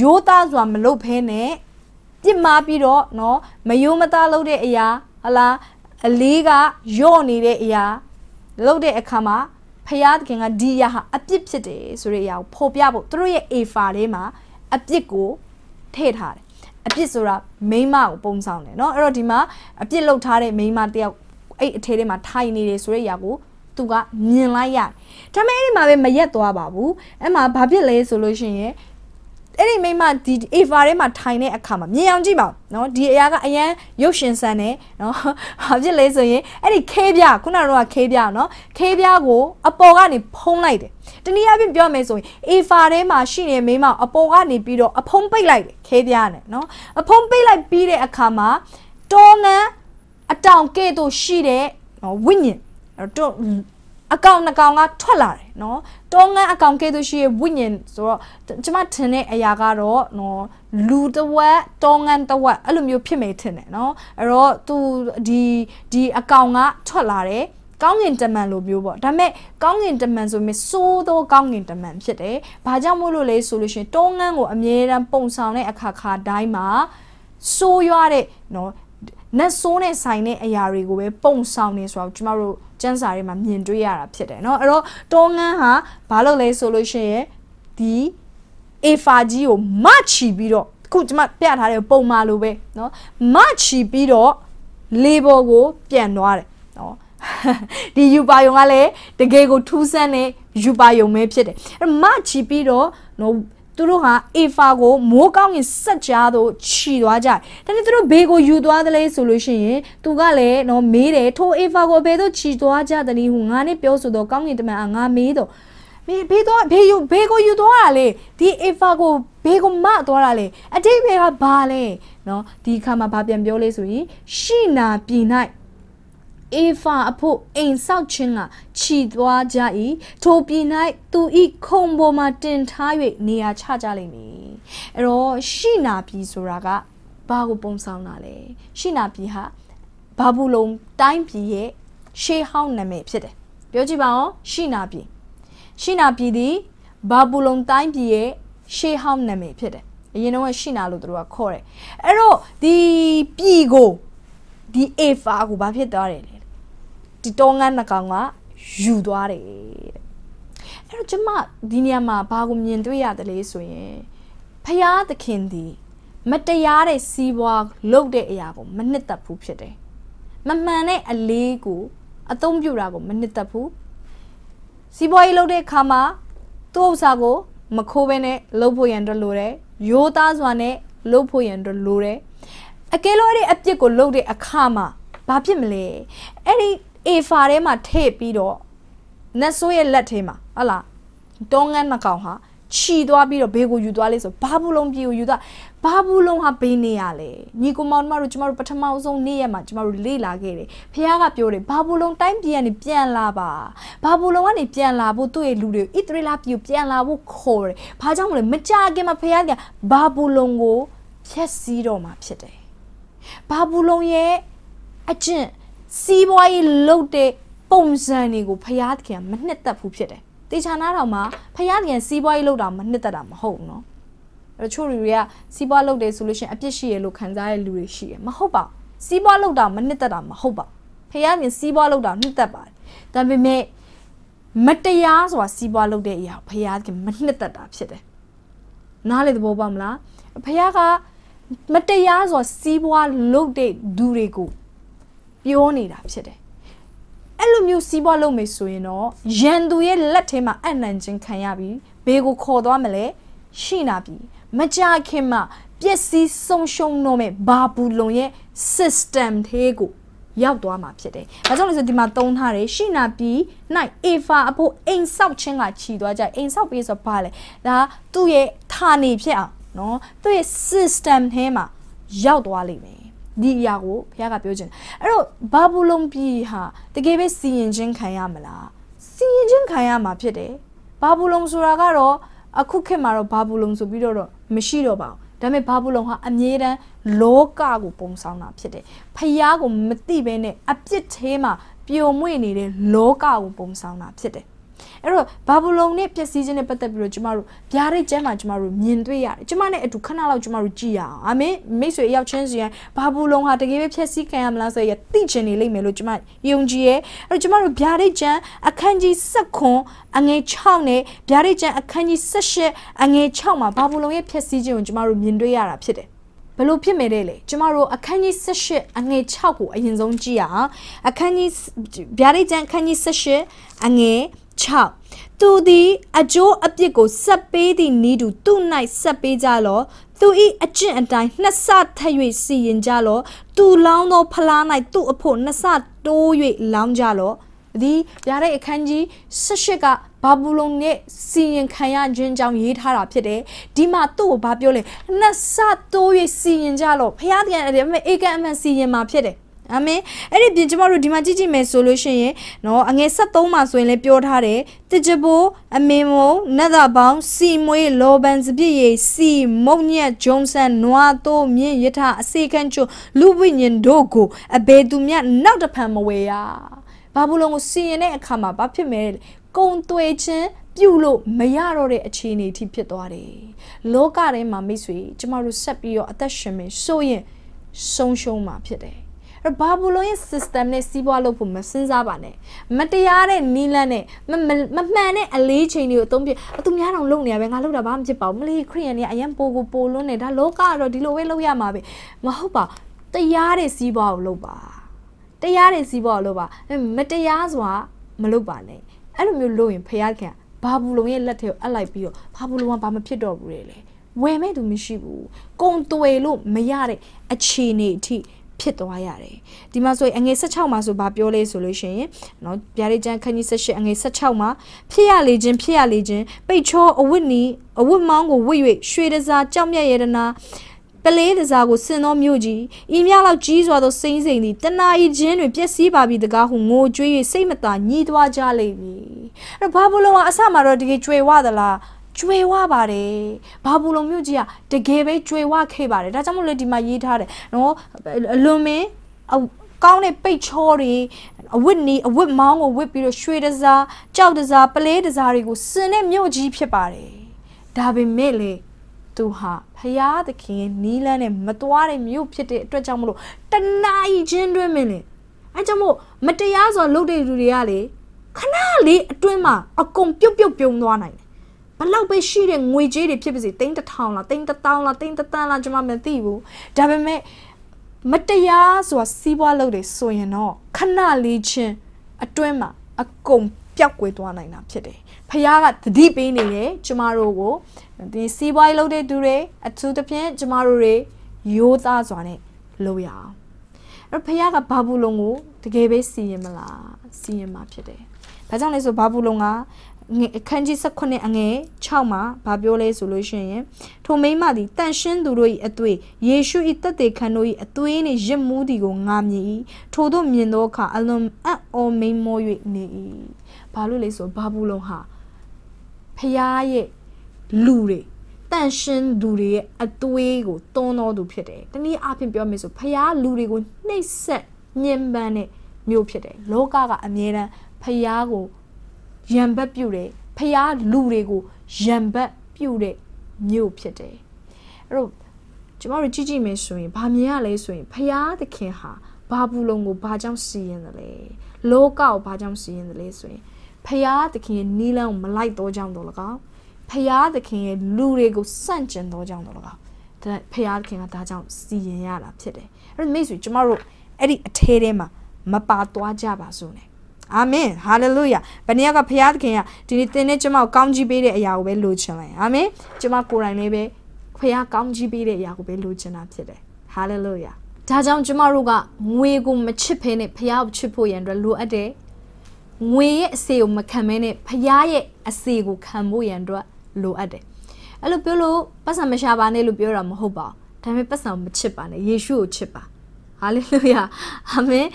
ရိုးသားစွာမလုပ်ဘဲနဲ့ပြစ်မှားပြီးတော့เนาะမယိုးမသားလုပ်တဲ့အရာဟလားအလေးကယော့နေတဲ့အရာလုပ်တဲ့အခါမှာဖယားသခင်ကဒီရာဟာအပြစ်ဖြစ်တယ်ဆိုတဲ့အရာကိုဖော်ပြဖို့သူတို့ရဲ့ AFA ထဲမှာအပြစ်ကိုထည့်ထားတယ်အပြစ်ဆိုတာမိမကိုပုံဆောင်တယ်เนาะအဲ့တော့ဒီမှာအပြစ်လုပ်ထားတဲ့မိမတယောက်အဲ့အထဲထဲမှာထိုင်နေတယ်ဆိုတဲ့အရာကိုသူကမြင်လိုက်ရတယ်။ဒါပေမဲ့အဲ့ဒီမှာပဲမရက်သွားပါဘူး။အဲ့မှာဘာဖြစ်လဲဆိုလို့ရှိရင်အဲ့ဒီမိမဒီ Ava ထဲမှာထိုင်တဲ့အခါမှာမြင်အောင်ကြည့်ပါเนาะဒီအရာကအရန်ရုပ်ရှင်ဆန်တယ်เนาะဘာဖြစ်လဲဆိုရင်အဲ့ဒီခဲပြခုနကတော့ခဲပြเนาะခဲပြကိုအပေါ်ကနေဖုံးလိုက်တယ်တနည်းအားဖြင့်ပြောမယ်ဆိုရင် Ava ထဲမှာရှိနေမိမအပေါ်ကနေပြီးတော့အဖုံးပိတ်လိုက်တယ်ခဲပြနဲ့เนาะအဖုံးပိတ်လိုက်ပြီးတဲ့အခါမှာတော်လန်အတောင်ကဲ့သို့ရှိတဲ့ဝိညာဉ်တော့အကောင့်နှကောင်ကထွက်လာတယ်နော်တောငန်းအကောင့်ကဲသူရှိရဲ့ဝိညာဉ်ဆိုတော့ကျမထင်တဲ့အရာကတော့နော်လူတဝက်တောငန်းတဝက်အဲ့လိုမျိုးဖြစ်မယ်ထင်တယ်နော်အဲ့တော့သူဒီဒီအကောင့်ကထွက်လာတယ်ကောင်းငင်တမန်လိုမျိုးပေါ့ဒါပေမဲ့ကောင်းငင်တမန်ဆိုမြဆိုးသောကောင်းငင်တမန်ဖြစ်တယ်။ဘာကြောင့်မို့လို့လဲဆိုလို့ရှိရင်တောငန်းကိုအမြဲတမ်းပုံဆောင်တဲ့အခါခါတိုင်းမှာဆိုးရွားတဲ့နော်နတ်ဆိုးနဲ့ဆိုင်တဲ့အရာတွေကိုပဲပုံဆောင်နေဆိုတော့ကျမတို့စံစာတွေမှာမြင်တွေ့ရတာဖြစ်တယ်เนาะအဲ့တော့တောငန်းဟာဘာလို့လဲဆိုလို့ရှိရင်ဒီအေဖာကြီးကိုမချီပြီးတော့ခုကျမပြထားတဲ့ပုံမှန်လိုပဲเนาะမချီပြီးတော့ label ကိုပြန်သွားတယ်เนาะဒီယူပါယုံကလည်းတကယ်ကိုထူးဆန်းတဲ့ယူပါယုံပဲဖြစ်တယ်အဲ့မချီပြီးတော့เนาะသူတို့ဟာအေဖာကိုမိုးကောင်းကင်ဆက်ကြားသို့ခြီသွားကြ။ဒါနဲ့သူတို့ဘေးကိုယူသွားတယ်လေဆိုလို့ရှိရင်သူကလည်းနော်မေးတယ်ထိုအေဖာကိုဘယ်သို့ခြီသွားကြသနည်းဟုငါနဲ့ပြောဆိုတော့ကောင်းကင်တမန်ကငါမေးတော့မေးဘေးတော့ဘေးယူဘေးကိုယူသွားတာလေဒီအေဖာကိုဘေးကိုမသွားတာလေအတိတ်ဘယ်ကဘာလဲနော်ဒီအခါမှာဘာပြန်ပြောလဲဆိုရင်ရှိနာပြည်၌အေဖာအဖို့အိမ်ဆောက်ခြင်းကခြိသွားကြ၏ထိုပြည်၌သူဤခုံပေါ်မှာတင်ထား၍နေရာချကြလိမ့်မည်အဲ့တော့ရှိနာပြည်ဆိုတာကဘာကိုပုံဆောင်တာလဲရှိနာပြည်ဟာဘာဘူးလုံ တိုင်းပြည်ရဲ့ရှေးဟောင်းနာမည်ဖြစ်တယ်ပြောကြည့်ပါဦးရှိနာပြည်ရှိနာပြည်သည်ဘာဘူးလုံတိုင်းပြည်ရဲ့ရှေးဟောင်းနာမည်ဖြစ်တယ်အရင်တော့ရှိနာလို့သူတို့ကခေါ်တယ်အဲ့တော့ဒီပြည်ကိုဒီ A ဖာကိုဘာဖြစ်သွားတယ်လဲဒီတောငန်းနှကောင်ကယူသွားတယ်အဲ့တော့ကျမဒီနေရာမှာဘာကိုမြင်တွေ့ရတယ်လဲဆိုရင်ဖရာသခင်ဒီမတရားတဲ့စီးပွားလုပ်တဲ့အရာကိုမနှစ်သက်ဘူးဖြစ်တယ်မမှန်တဲ့အလေးကိုအသုံးပြုတာကိုမနှစ်သက်ဘူးစီးပွားရေးလုပ်တဲ့အခါမှာသူ့ဥစ္စာကို မခိုးဘဲနဲ့လုပ်ဖို့ရန်တော့လိုတယ်ရိုးသားစွာနဲ့လုပ်ဖို့ရန်တော့လိုတယ်အကယ်လို့အဲ့ဒီအပြစ်ကိုလုပ်တဲ့အခါမှာဘာဖြစ်မလဲအဲ့ဒီ A4 ထဲမှာထည့်ပြီးတော့နတ်ဆိုးရဲ့လက်ထဲမှာဟလားတောငန်းနှကောင်ဟာခြီသွားပြီးတော့ဘေးကိုယူသွားလဲဆိုဘာဘူးလုံးပြေကိုယူသွားဘာဘူးလုံးဟာဘေးနေရလဲညီကောင်မောင်တို့ကျမတို့ပထမဆုံးနေ့ရက်မှာကျမတို့လေ့လာခဲ့တယ်ဖခင်ကပြောတယ်ဘာဘူးလုံးတိုင်းပြည်ကနေပြန်လာပါဘာဘူးလုံးကနေပြန်လာဖို့သူ့ရဲ့လူတွေဣသရေလပြည်ကိုပြန်လာဖို့ခေါ်တယ်ဘာကြောင့်မလဲမကြခင်မှာဖခင်ကဘာဘူးလုံးကိုဖျက်ဆီးတော့မှာဖြစ်တယ်ဘာဘူးလုံးရဲ့အကျင့်စီးပွားရေးလုပ်တဲ့ပုံစံတွေကိုဖျားသခင်ကမနှစ်သက်ဘူးဖြစ်တယ်။တေချာနာတော်မှာဖျားသခင်စီးပွားရေးလုပ်တာမနှစ်သက်တာမဟုတ်ဘူးနော်။အဲ့ချို့လူတွေကစီးပွားလုပ်တယ်ဆိုလို့ရှိရင်အပြစ်ရှိရလို့ခံစားရတဲ့လူတွေရှိတယ်။မဟုတ်ပါဘူး။စီးပွားလုပ်တာမနှစ်သက်တာမဟုတ်ပါဘူး။ဖျားသခင်စီးပွားလုပ်တာနှစ်သက်ပါတယ်။ဒါပေမဲ့မတရားဆိုတာစီးပွားလုပ်တဲ့အရာဖျားသခင်မနှစ်သက်တာဖြစ်တယ်။နားလေသဘောပေါက်မလား။ဖျားကမတရားဆိုတာစီးပွားလုပ်တဲ့သူတွေကိုပြောနေတာဖြစ်တယ်အဲ့လိုမျိုးစီးပွားလုပ်မယ်ဆိုရင်တော့ရန်သူရဲ့လက်ထဲမှာအနံ့ချင်းခံရပြီးဘေးကိုခေါ်သွားမလဲရှိနာပြီ မကြခင်မှာပျက်စီးဆုံးရှုံးတော့မဲ့ဘာဘူးလုံရဲ့ system သေးကိုရောက်သွားမှာဖြစ်တယ်။ဒါကြောင့်လဲဆိုဒီမှာသုံးထားတယ်ရှိနာပြီ၌အေဖာအဖို့အိမ်ဆောက်ခြင်းကခြီသွားကြအိမ်ဆောက်ပြီးဆိုဘာလဲဒါသူ့ရဲ့ဌာနေဖြစ်အောင်နော်သူ့ရဲ့ system ထဲမှာရောက်သွားလိမ့်မယ်ဒီအရာကိုဘုရားကပြောခြင်းအဲ့တော့ဘာဘူးလုံးပြည်ဟာတကယ်ပဲစီရင်ခြင်းခံရမလားစီရင်ခြင်းခံရမှာဖြစ်တယ်ဘာဘူးလုံးဆိုတာကတော့အခုခေတ်မှာတော့ဘာဘူးလုံးဆိုပြီးတော့မရှိတော့ပါဘူးဒါပေမဲ့ဘာဘူးလုံဟာအမြဲတမ်းလောကကိုပုံဆောင်တာဖြစ်တယ်။ဖျားကိုမတိဘဲနဲ့အပြစ်သေးမှာပျော်မွေ့နေတဲ့လောကကိုပုံဆောင်တာဖြစ်တယ်။အဲ့တော့ဘာဘလုံနဲ့ပြည့်စည်ခြင်းနဲ့ပတ်သက်ပြီးတော့ကျမတို့ဗျာဒိတ်ကျမ်းမှာကျမတို့မြင်တွေ့ရတယ်ကျမနဲ့အတူခဏလောက်ကျမတို့ကြည်ရအောင်အာမင်မိတ်ဆွေအရောက်ချင်းစီရင်ဘာဘလုံဟာတကယ်ပဲပြည့်စည်ခံရမလားဆိုရသိချင်နေလိမ့်မယ်လို့ကျမယုံကြည်ရဲအဲ့တော့ကျမတို့ဗျာဒိတ်ကျမ်းအခန်းကြီး7ခွန်အငယ်6နဲ့ဗျာဒိတ်ကျမ်းအခန်းကြီး18အငယ်6မှာဘာဘလုံရဲ့ပြည့်စည်ခြင်းကိုကျမတို့မြင်တွေ့ရတာဖြစ်တယ်ဘလို့ဖြစ်မယ်တဲ့လေကျမတို့အခန်းကြီး18အငယ်6ကိုအရင်ဆုံးကြည့်ရအောင်အခန်းကြီးဗျာဒိတ်ကျမ်းအခန်းကြီး18အငယ်6သူသည်အကျိုးအပြစ်ကိုဆက်ပေးသည့်ဤသူသူ၌ဆက်ပေးကြလောသူဤအကျင့်အတိုင်းနှစ်ဆထပ်၍စီရင်ကြလောသူလောင်းသောဖလား၌သူ့အဖို့နှစ်ဆတိုး၍လောင်းကြလောဒီရတဲ့အခန်းကြီး18ကဘာဘူးလုံနဲ့စီရင်ခံရခြင်းကြောင့်ရေးထားတာဖြစ်တယ်ဒီမှာသူ့ကိုဘာပြောလဲနှစ်ဆတိုး၍စီရင်ကြလောဖခင်တရားအမှန်အေကန်အမှန်စီရင်မှာဖြစ်တယ်အာမင်အဲ့ဒီပြင်ကျမတို့ဒီမှာကြည့်ကြည့်မယ်ဆိုလို့ရှိရင်နော်အငယ်73မှာဆိုရင်လည်းပြောထားတယ်တကြဘိုအမင်မုံနတ်သာပေါင်းစီမွေးလောဘန်စပြည့်ရစီမုံညက်ဂျုံဆန်နွားတို့မြင့်ယထအစေခန့်ချွလူဝိညာဉ်တို့ကိုအဘယ်သူမျှနောက်တဖန်မဝေရဘာဘူးလုံးကိုစီရင်တဲ့အခါမှာဘာဖြစ်မလဲကုံသွေခြင်းပြုတ်လို့မရတော့တဲ့အခြေအနေအထိဖြစ်သွားတယ်လောကထဲမှာမိတ်ဆွေ ကျမတို့ဆက်ပြီးတော့အသက်ရှင်မယ်ဆိုရင်ဆုံးရှုံးမှာဖြစ်တယ်အဲ့ဘာဘူးလို့ရင် system နဲ့စီးပွားလုပ်ဖို့မစဉ်းစားပါနဲ့မတရားတဲ့နီးလန်းနဲ့မမှန်တဲ့အလေးချိန်တွေကိုအသုံးပြအသူများတော့လုပ်နေရပဲငါလုပ်တာဘာမှမဖြစ်ပါဘူးမလေးခရီးရန်တွေကအရင်ပိုကိုပိုလွန်းနေဒါလောကတော့ဒီလိုပဲလုပ်ရမှာပဲမဟုတ်ပါတရားတဲ့စီးပွားကိုလုပ်ပါတရားတဲ့စီးပွားကိုလုပ်ပါ မတရားစွာမလုပ်ပါနဲ့အဲ့လိုမျိုးလုပ်ရင်ဖခင်ကဘာဘူးလုံရဲ့လက်ထဲကိုအပ်လိုက်ပြီးတော့ဘာဘူးလုံကဘာမှဖြစ်တော့ဘူးလေဝယ်မဲ့သူမရှိဘူးကုံတွေလို့မရတဲ့အခြေအနေအထိဖြစ်သွားရတယ်ဒီမှာဆိုရင်အငွေ16မှာဆိုဘာပြောလဲဆိုလို့ရှိရင်နော်ဗျာဒိတ်ကျမ်းခန်းကြီး16အငွေ16မှာဖြစ်ရလေခြင်းဖြစ်ရလေခြင်းပိတ်ချောအဝတ်နီအဝတ်မောင်းကိုဝတ်၍ရွှေတစားကြောက်မြတ်ရတနာပလေးတစားကိုဆင်သောမြို့ကြီးဤမြလောက်ကြီးစွာသောစိမ့်စိန်သည်တနာဤချင်းတွင်ပျက်စီးပါပြီတကားဟုငိုကြွေး၍စိတ်မသာညှီးတွားကြလိမ့်မည်အဲ့တော့ဘာဘလို့ကအစမှာတော့တကယ်ကြွေဝသလားကျွေဝပါတယ်ဘာဘူးလုံးမြို့ကြီးကတကယ်ပဲကျွေဝခဲ့ပါတယ်ဒါကြောင့်မို့လို့ဒီမှာရေးထားတယ်နော်အလွန်မင်းကောင်းတဲ့ပိတ်ချောတွေအဝတ်နီအဝတ်မောင်းကိုဝတ်ပြီးတော့ရွှေတစားကြောက်တစားပလဲတစားတွေကိုစင်တဲ့မြို့ကြီးဖြစ်ပါတယ်ဒါပေမဲ့လေသူဟာဖျားသခင်နီးလန်းနဲ့မတွားတဲ့မြို့ဖြစ်တဲ့အတွက်ကြောင့်မလို့တနာဤချင်းတွင်းမင်းလေအဲကြောင့်မို့မတရားစွာလုပ်တဲ့လူတွေကလေခဏလေးအတွင်းမှာအကုန်ပြုတ်ပြုတ်ပြုံသွားနိုင်ဘလောက်ပဲရှိတဲ့ငွေကြေးတွေဖြစ်ပါစေတင်းတထောင်လားတင်းတထောင်လားတင်းတသန်းလားကျွန်မမသိဘူးဒါပေမဲ့မတရားဆိုတာစီးပွားလုပ်တယ်ဆိုရင်တော့ခဏလေးချင်းအတွင်းမှာအကုန်ပျောက်ကွယ်သွားနိုင်တာဖြစ်တယ်ဖះကတတိပေးနေတယ်ကျမတို့ကိုဒီစီးပွားရေးလုပ်တဲ့သူတွေအထူးသဖြင့်ကျမတို့တွေရိုးသားစွာနဲ့လုပ်ရအောင်အဲ့ဖះကဘာဘူးလုံးကိုတကယ်ပဲစီရင်မလားစီရင်မှာဖြစ်တယ်။ဒါကြောင့်လဲဆိုဘာဘူးလုံးကအခန်းကြီး18အငယ်6မှာဗာပြောလဲဆိုလို့ရှိရင်ထိုမိမသည်တန်ရှင်းသူတို့၏အသွေးယေရှု၏တက်သေးခံတို့၏အသွေးနှင့်ရစ်မှုသည်ကိုငါမြင်၏ထိုတို့မြင်သောအခါအလွန်အံ့ဩမိန်မော၍နေ၏ဘာလို့လဲဆိုဘာဘူးလုံးဟာဖျားရဲ့လူတွေတန်ရှင်းသူတွေရဲ့အသွေးကိုသွန်းတော်သူဖြစ်တယ်တနည်းအားဖြင့်ပြောမယ်ဆိုဖျားလူတွေကိုနှိပ်စက်ညှဉ်းပန်းတဲ့မျိုးဖြစ်တယ်လောကကအမြဲတမ်းဖျားကိုရံဘက်ပြုတယ်ဖျားလူတွေကိုရံဘက်ပြုတဲ့မြို့ဖြစ်တယ်အဲ့တော့ကျမတို့ကြည့်ကြည့်မယ်ဆိုရင်ဘာမြင်ရလဲဆိုရင်ဖျားသခင်ဟာဘာဘူးလုံးကိုဘာကြောင့်စီရင်တယ်လဲလောကကိုဘာကြောင့်စီရင်တယ်လဲဆိုရင်ဖျားသခင်နီလန်ကိုမလိုက်တော့ကြောင်းတော့လကောက်ဖျားသခင်ရဲ့လူတွေကိုစန့်ကျင်တော့ကြောင်းတော့လကောက်ဒါဖျားသခင်ကဒါကြောင့်စီရင်ရတာဖြစ်တယ်အဲ့တော့မိတ်ဆွေကျမတို့အဲ့ဒီအထဲထဲမှာမပါသွားကြပါစို့နဲ့အာမင်ဟာလေလုယာဘယ်နည်းကဘုရားသခင်ကဒီနေ့သင်နဲ့ကျွန်မကိုကောင်းကြီးပေးတဲ့အရာကိုပဲလိုချင်လိုက်အာမင်ကျွန်မကိုယ်တိုင်လေးပဲဘုရားကောင်းကြီးပေးတဲ့အရာကိုပဲလိုချင်တာဖြစ်တယ်ဟာလေလုယာဒါကြောင့်ကျမတို့ကငွေကိုမချစ်ဖဲနဲ့ဘုရားကိုချစ်ဖို့ရန်အတွက်လိုအပ်တယ်ငွေရဲ့အစေကိုမခံမဲနဲ့ဖရားရဲ့အစေကိုခံဖို့ရန်အတွက်လိုအပ်တယ်။အဲ့လိုပြောလို့ပတ်စံမရှာပါနဲ့လို့ပြောတာမဟုတ်ပါဘူး။ဒါပေမဲ့ပတ်စံမချစ်ပါနဲ့ယေရှုကိုချစ်ပါ။ဟာလေလုယာ။အာမင်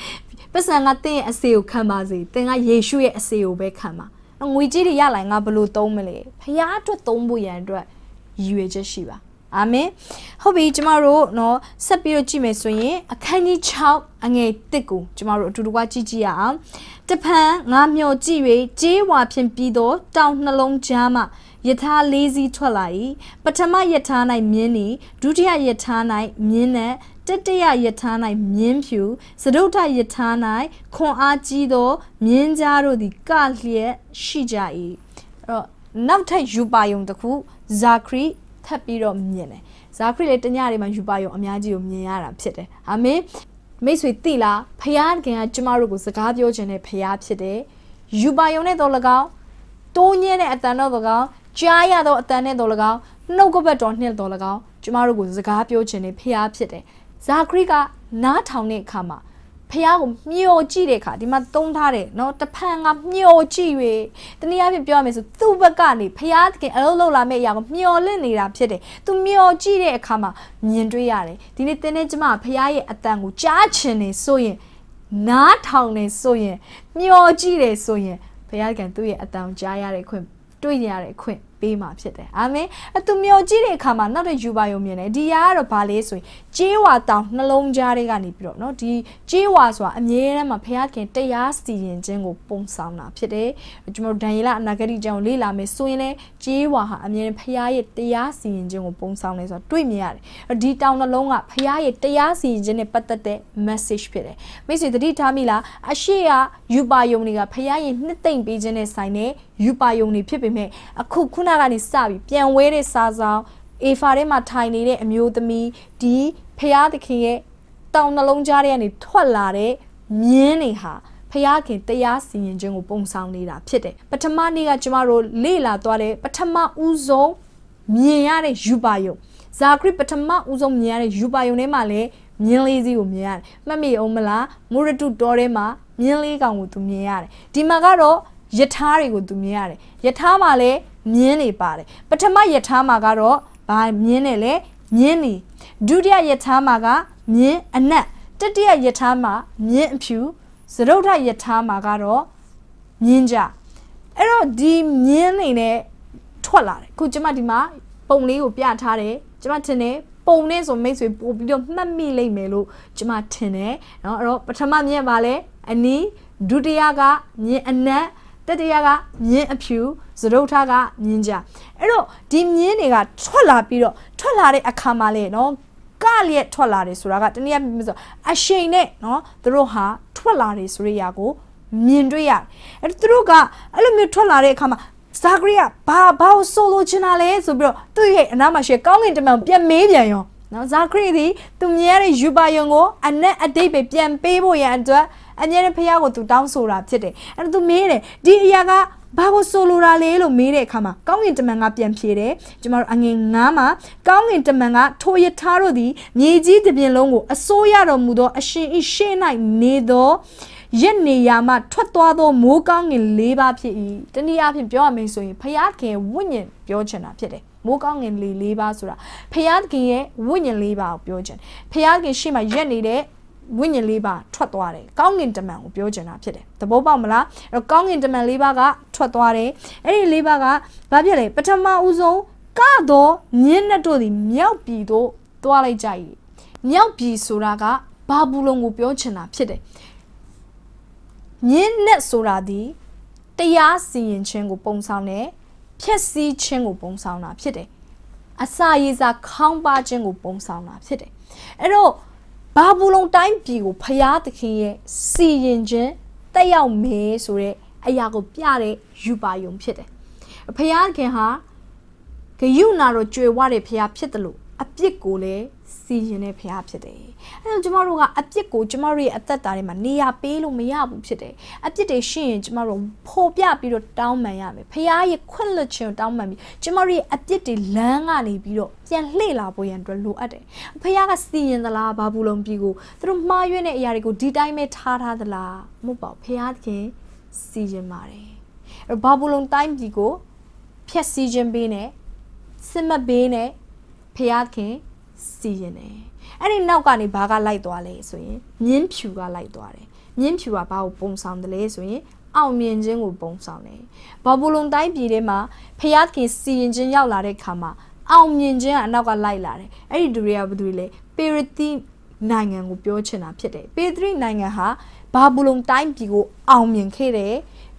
ပတ်စံကတင့်ရဲ့အစေကိုခံပါစေတင်ကယေရှုရဲ့အစေကိုပဲခံပါငွေကြီးတွေရလာရင်ငါဘလို့သုံးမလဲဖရားအတွက်သုံးဖို့ရန်အတွက်ရည်ရွယ်ချက်ရှိပါအာမင်ဟုတ်ပြီကျမတို့เนาะဆက်ပြီးတော့ကြည့်မယ်ဆိုရင်အခန်းကြီး6အငယ်1ကိုကျမတို့အတူတူကကြည့်ကြည့်ရအောင်တဖန်ငါမျောကြည့်၍ကြေးဝါဖြင့်ပြီးသောတောင်နှလုံးကြားမှယထာလေးစီးထွက်လာ၏ပထမယထာ၌မြင်း၏ဒုတိယယထာ၌မြင်းနှင့်တတိယယထာ၌မြင်းဖြူစတုထယထာ၌ခွန်အားကြီးသော မြင်းကြားတို့သည်ကလျက်ရှိကြ၏အဲ့တော့နောက်ထပ်ယူပါယုံတစ်ခုဇာခရီထပ်ပြီးတော့မြင်တယ်ဇာခရီလည်းတညတွေမှာယူပါယုံအများကြီးကိုမြင်ရတာဖြစ်တယ်အာမင်မိတ်ဆွေတိလားဖယားခင်ကကျမတို့ကိုစကားပြောခြင်းနဲ့ဖယားဖြစ်တယ်ယူပါယုံနဲ့တော့၎င်းတိုးညင်းတဲ့အတန်တော့၎င်းကြားရသောအတန်နဲ့တော့၎င်းနှုတ်ကပတ်တော်နှင့်တော်၎င်းကျမတို့ကိုစကားပြောခြင်းနဲ့ဖျားဖြစ်တယ်ဇာခရီကနားထောင်တဲ့အခါမှာဖះကိုမျောကြည့်တဲ့အခါဒီမှာသုံးထားတယ်နော်တဖန်ကမျောကြည့်၍တနည်းအားဖြင့်ပြောရမယ်ဆိုသူ့ဘက်ကနေဖះတကယ်အလုံးလုံးလာမယ့်အရာကိုမျောလင့်နေတာဖြစ်တယ်သူမျောကြည့်တဲ့အခါမှာမြင်တွေ့ရတယ်ဒီနေ့တင်းနဲ့ကျမဖះရဲ့အတန်ကိုကြားချင်နေဆိုရင်နားထောင်နေဆိုရင်မျောကြည့်တယ်ဆိုရင်ဖះကသူ့ရဲ့အတန်ကြားရတဲ့ခွင့်တွေ့ရတဲ့ခွင့်ပေးမှာဖြစ်တယ်အာမင်အသူမျောကြည့်တဲ့အခါမှာနောက်တဲ့ယူပါယုံမြင်တယ်ဒီရာကတော့ဘာလဲဆိုရင်ကြေးဝါတောင်နှလုံးကြားတွေကနေပြီးတော့เนาะဒီကြေးဝါဆိုတာအမြဲတမ်းမှာဘုရားခင်တရားစီရင်ခြင်းကိုပုံဆောင်တာဖြစ်တယ်ကျွန်တော်ဒံယေလအနာဂတိကျမ်းကိုလေ့လာမယ်ဆိုရင်လည်းကြေးဝါဟာအမြဲတမ်းဘုရားရဲ့တရားစီရင်ခြင်းကိုပုံဆောင်နေဆိုတော့တွေ့မြင်ရတယ်ဒီတောင်နှလုံးကဘုရားရဲ့တရားစီရင်ခြင်းနဲ့ပတ်သက်တဲ့ message ဖြစ်တယ်မိတ်ဆွေတတိထားမိလားအရှိကယူပါယုံတွေကဘုရားရဲ့နှစ်သိမ့်ပေးခြင်းနဲ့ဆိုင်တဲ့ယူပါယုံနေဖြစ်ပေမဲ့အခုခုနကနေစပြီးပြန်ဝဲတဲ့စားဆောင်အေဖာထဲမှာထိုင်နေတဲ့အမျိုးသမီးဒီဖျားသခင်ရဲ့တောင်နှလုံးကြားထဲကနေထွက်လာတဲ့မြင်းတွေဟာဖျားခင်တရားစီရင်ခြင်းကိုပုံဆောင်နေတာဖြစ်တယ်ပထမနေ့ကကျမတို့လေ့လာသွားတဲ့ပထမဦးဆုံးမြင်ရတဲ့ယူပါယုံဇာခရစ်ပထမဦးဆုံးမြင်ရတဲ့ယူပါယုံထဲမှာလည်းမြင်းလေးစီးကိုမြင်ရတယ်မှတ်မိအောင်မလားမူရတုတော်ထဲမှာမြင်းလေးကောင်ကိုသူမြင်ရတယ်ဒီမှာကတော့ယထာတွေကိုသူမြင်ရတယ်ယထာမှာလည်းမြင်းတွေပါတယ်ပထမယထာမှာကတော့ဘာမြင်းနဲ့လဲမြင်းနေဒုတိယယထာမှာကမြင်းအနက်တတိယယထာမှာမြင်းအဖြူသရုပ်ထယထာမှာကတော့မြင်းကြအဲ့တော့ဒီမြင်းနေနဲ့ထွက်လာတယ်အခုကျမဒီမှာပုံလေးကိုပြထားတယ်ကျမထင်တယ်ပုံနဲ့ဆိုမိတ်ဆွေပို့ပြီးတော့မှတ်မိလိမ့်မယ်လို့ကျမထင်တယ်เนาะအဲ့တော့ပထမမြင်ပါလဲအနီးဒုတိယကမြင်အနက်တတိယကမြင်းအဖြူသရုတ်ထားကမြင်းကြအဲ့တော့ဒီမြင်းတွေက ထွက်လာပြီးတော့ထွက်လာတဲ့အခါမှာလေနော်ကလျက်ထွက်လာတယ်ဆိုတာကတနည်းဆိုအရှိန်နဲ့နော်သူတို့ဟာထွက်လာတယ်ဆိုရရာကို မြင်တွေ့ရတယ်အဲ့တော့သူတို့ကအဲ့လိုမျိုးထွက်လာတဲ့အခါမှာဇာဂရိယဘာဘာကိုဆိုလိုချင်တာလဲဆိုပြီးတော့သူ့ရဲ့အနားမှာရှိကောင်းကင်တမန်ပြန်မေးပြန်ရောနော်ဇာဂရိသည်သူမြင်ရတဲ့ယူပါယုံကိုအနက်အတိတ်ပဲပြန်ပေးဖို့ရန်အတွက်အမြဲတမ်းဖះကိုသူတောင်းဆိုတာဖြစ်တယ်အဲ့တော့သူမေးတယ်ဒီအရာကဘာကိုဆိုလိုတာလဲလို့မေးတဲ့အခါမှာကောင်းကင်တမန်ကပြန်ဖြေတယ်ကျမတို့အငင်9မှာကောင်းကင်တမန်ကထိုယထားတို့သည်မြေကြီးတစ်ပြင်လုံးကိုအစိုးရတော်မူသောအရှင်ဤရှေ့၌နေသောရစ်နေရာမှထွက်သွားသောမိုးကောင်းကင်၄ပါးဖြစ်၏တနည်းအားဖြင့်ပြောရမယ်ဆိုရင်ဖယားခင်ဝိညာဉ်ပြောချင်တာဖြစ်တယ်မိုးကောင်းငင်လေး၄ပါးဆိုတာဖယားခင်ရဲ့ဝိညာဉ်၄ပါးကိုပြောချင်ဖယားခင်ရှေ့မှာရက်နေတဲ့ဝိညာဉ်လေးပါထွက်သွားတယ်ကောင်းကင်တမန်ကိုပြောချင်တာဖြစ်တယ်သဘောပေါက်မလားအဲ့တော့ကောင်းကင်တမန်လေးပါကထွက်သွားတယ်အဲ့ဒီလေးပါကဘာဖြစ်လဲပထမဦးဆုံးကတော့ညင်းနဲ့တို့ဒီမြောက်ပြည်တို့သွားလိုက်ကြည်မြောက်ပြည်ဆိုတာကဘာဘူးလုံးကိုပြောချင်တာဖြစ်တယ်ညင်းနဲ့ဆိုတာဒီတရားစီရင်ခြင်းကိုပုံဆောင်တယ်ဖြက်စီးခြင်းကိုပုံဆောင်တာဖြစ်တယ်အစာရေစာခေါင်းပါခြင်းကိုပုံဆောင်တာဖြစ်တယ်အဲ့တော့ဘာဘူးလုံးတိုင်းပြည်ကိုဖရာသခင်ရဲ့စီရင်ခြင်းတက်ရောက်မယ်ဆိုတဲ့အရာကိုပြတဲ့ယူပါယုံဖြစ်တယ်။ဖရာခင်ဟာဂယုနာတော့ကြွယ်ဝတဲ့ဖရာဖြစ်တယ်လို့အပြစ်ကိုလည်းစီရင်တဲ့ဖရားဖြစ်တယ်။အဲဒါကျမတို့ကအပြစ်ကိုကျမတို့ရဲ့အသက်တာထဲမှာနေရာပေးလို့မရဘူးဖြစ်တယ်။အပြစ်တွေရှိရင်ကျမတို့ဖို့ပြပြီးတော့တောင်းပန်ရမယ်။ဖရားရဲ့ခွင့်လွှတ်ခြင်းကိုတောင်းပန်ပြီးကျမတို့ရဲ့အပြစ်တွေလမ်းကနေပြီးတော့ပြန်လှည့်လာဖို့ရန်အတွက်လိုအပ်တယ်။ဖရားကစီရင်သလားဘာဘူးလုံးပြီကိုသူတို့မှားရွေးတဲ့အရာတွေကိုဒီတိုင်းပဲထားထားသလားမဟုတ်ပါဘူး။ဖရားသခင်စီရင်ပါတယ်။အဲဘာဘူးလုံးတိုင်းပြီကိုဖျက်ဆီးခြင်းပေးနဲ့စစ်မပေးနဲ့ဖရားသခင်စီးရင်တယ်အဲ့ဒီနောက်ကနေဘာကလိုက်သွားလဲဆိုရင် မြင်းဖြူကလိုက်သွားတယ်မြင်းဖြူကဘာကိုပုံဆောင်တယ်လဲဆိုရင် အောင်မြင်ခြင်းကိုပုံဆောင်တယ်။ဘော်ဘူလုံတိုင်းပြည်ထဲမှာဖျားခင်စီရင်ခြင်းရောက်လာတဲ့ခါမှာအောင်မြင်ခြင်းကအနောက်ကလိုက်လာတယ်။အဲ့ဒီဒူရီယာဘသူတွေလဲပေရတိနိုင်ငံကိုပြောချင်တာဖြစ်တယ်။ပေရတိနိုင်ငံဟာဘော်ဘူလုံတိုင်းပြည်ကို အောင်မြင်ခဲ့တယ်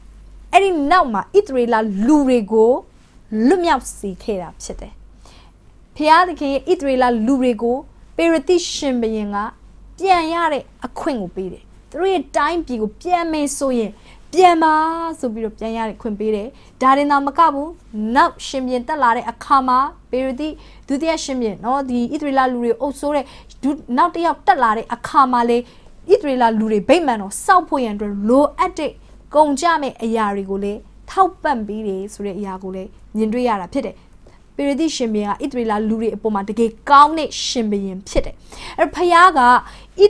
။အဲ့ဒီနောက်မှာအစ်တရီလာလူတွေကိုလွတ်မြောက်စေခဲ့တာ ဖြစ်တယ်။ဖျားသခင်ဣသရေလလူတွေကိုပေရတိရှင်ဘရင်ကပြန်ရတဲ့အခွင့်ကိုပေးတယ်သူတို့ရဲ့တိုင်းပြည်ကိုပြန်မယ်ဆိုရင်ပြန်ပါဆိုပြီးတော့ပြန်ရတဲ့ခွင့်ပေးတယ်ဒါရင်သာမကဘူးနောက်ရှင်ပြန်တက်လာတဲ့အခါမှာပေရတိဒုတိယရှင်ပြန်เนาะဒီဣသရေလလူတွေအုပ်ဆိုးတဲ့နောက်တစ်ယောက်တက်လာတဲ့အခါမှာလေဣသရေလလူတွေဗိမ္မာန်တော်စောက်ဖို့ရန်အတွက်လိုအပ်တဲ့ကုန်ကြမဲ့အရာတွေကိုလည်းထောက်ပံ့ပေးတယ်ဆိုတဲ့အရာကိုလည်းမြင်တွေ့ရတာဖြစ်တယ်ပေရတိရှင်ဘုရင်ဟာဣသရေလလူတွေအပေါ်မှာတကယ်ကောင်းတဲ့ရှင်ဘုရင်ဖြစ်တယ်။အဲ့ဖယားကဣ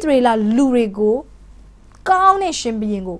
သရေလလူတွေကို ကောင်းတဲ့ရှင်ဘုရင်ကို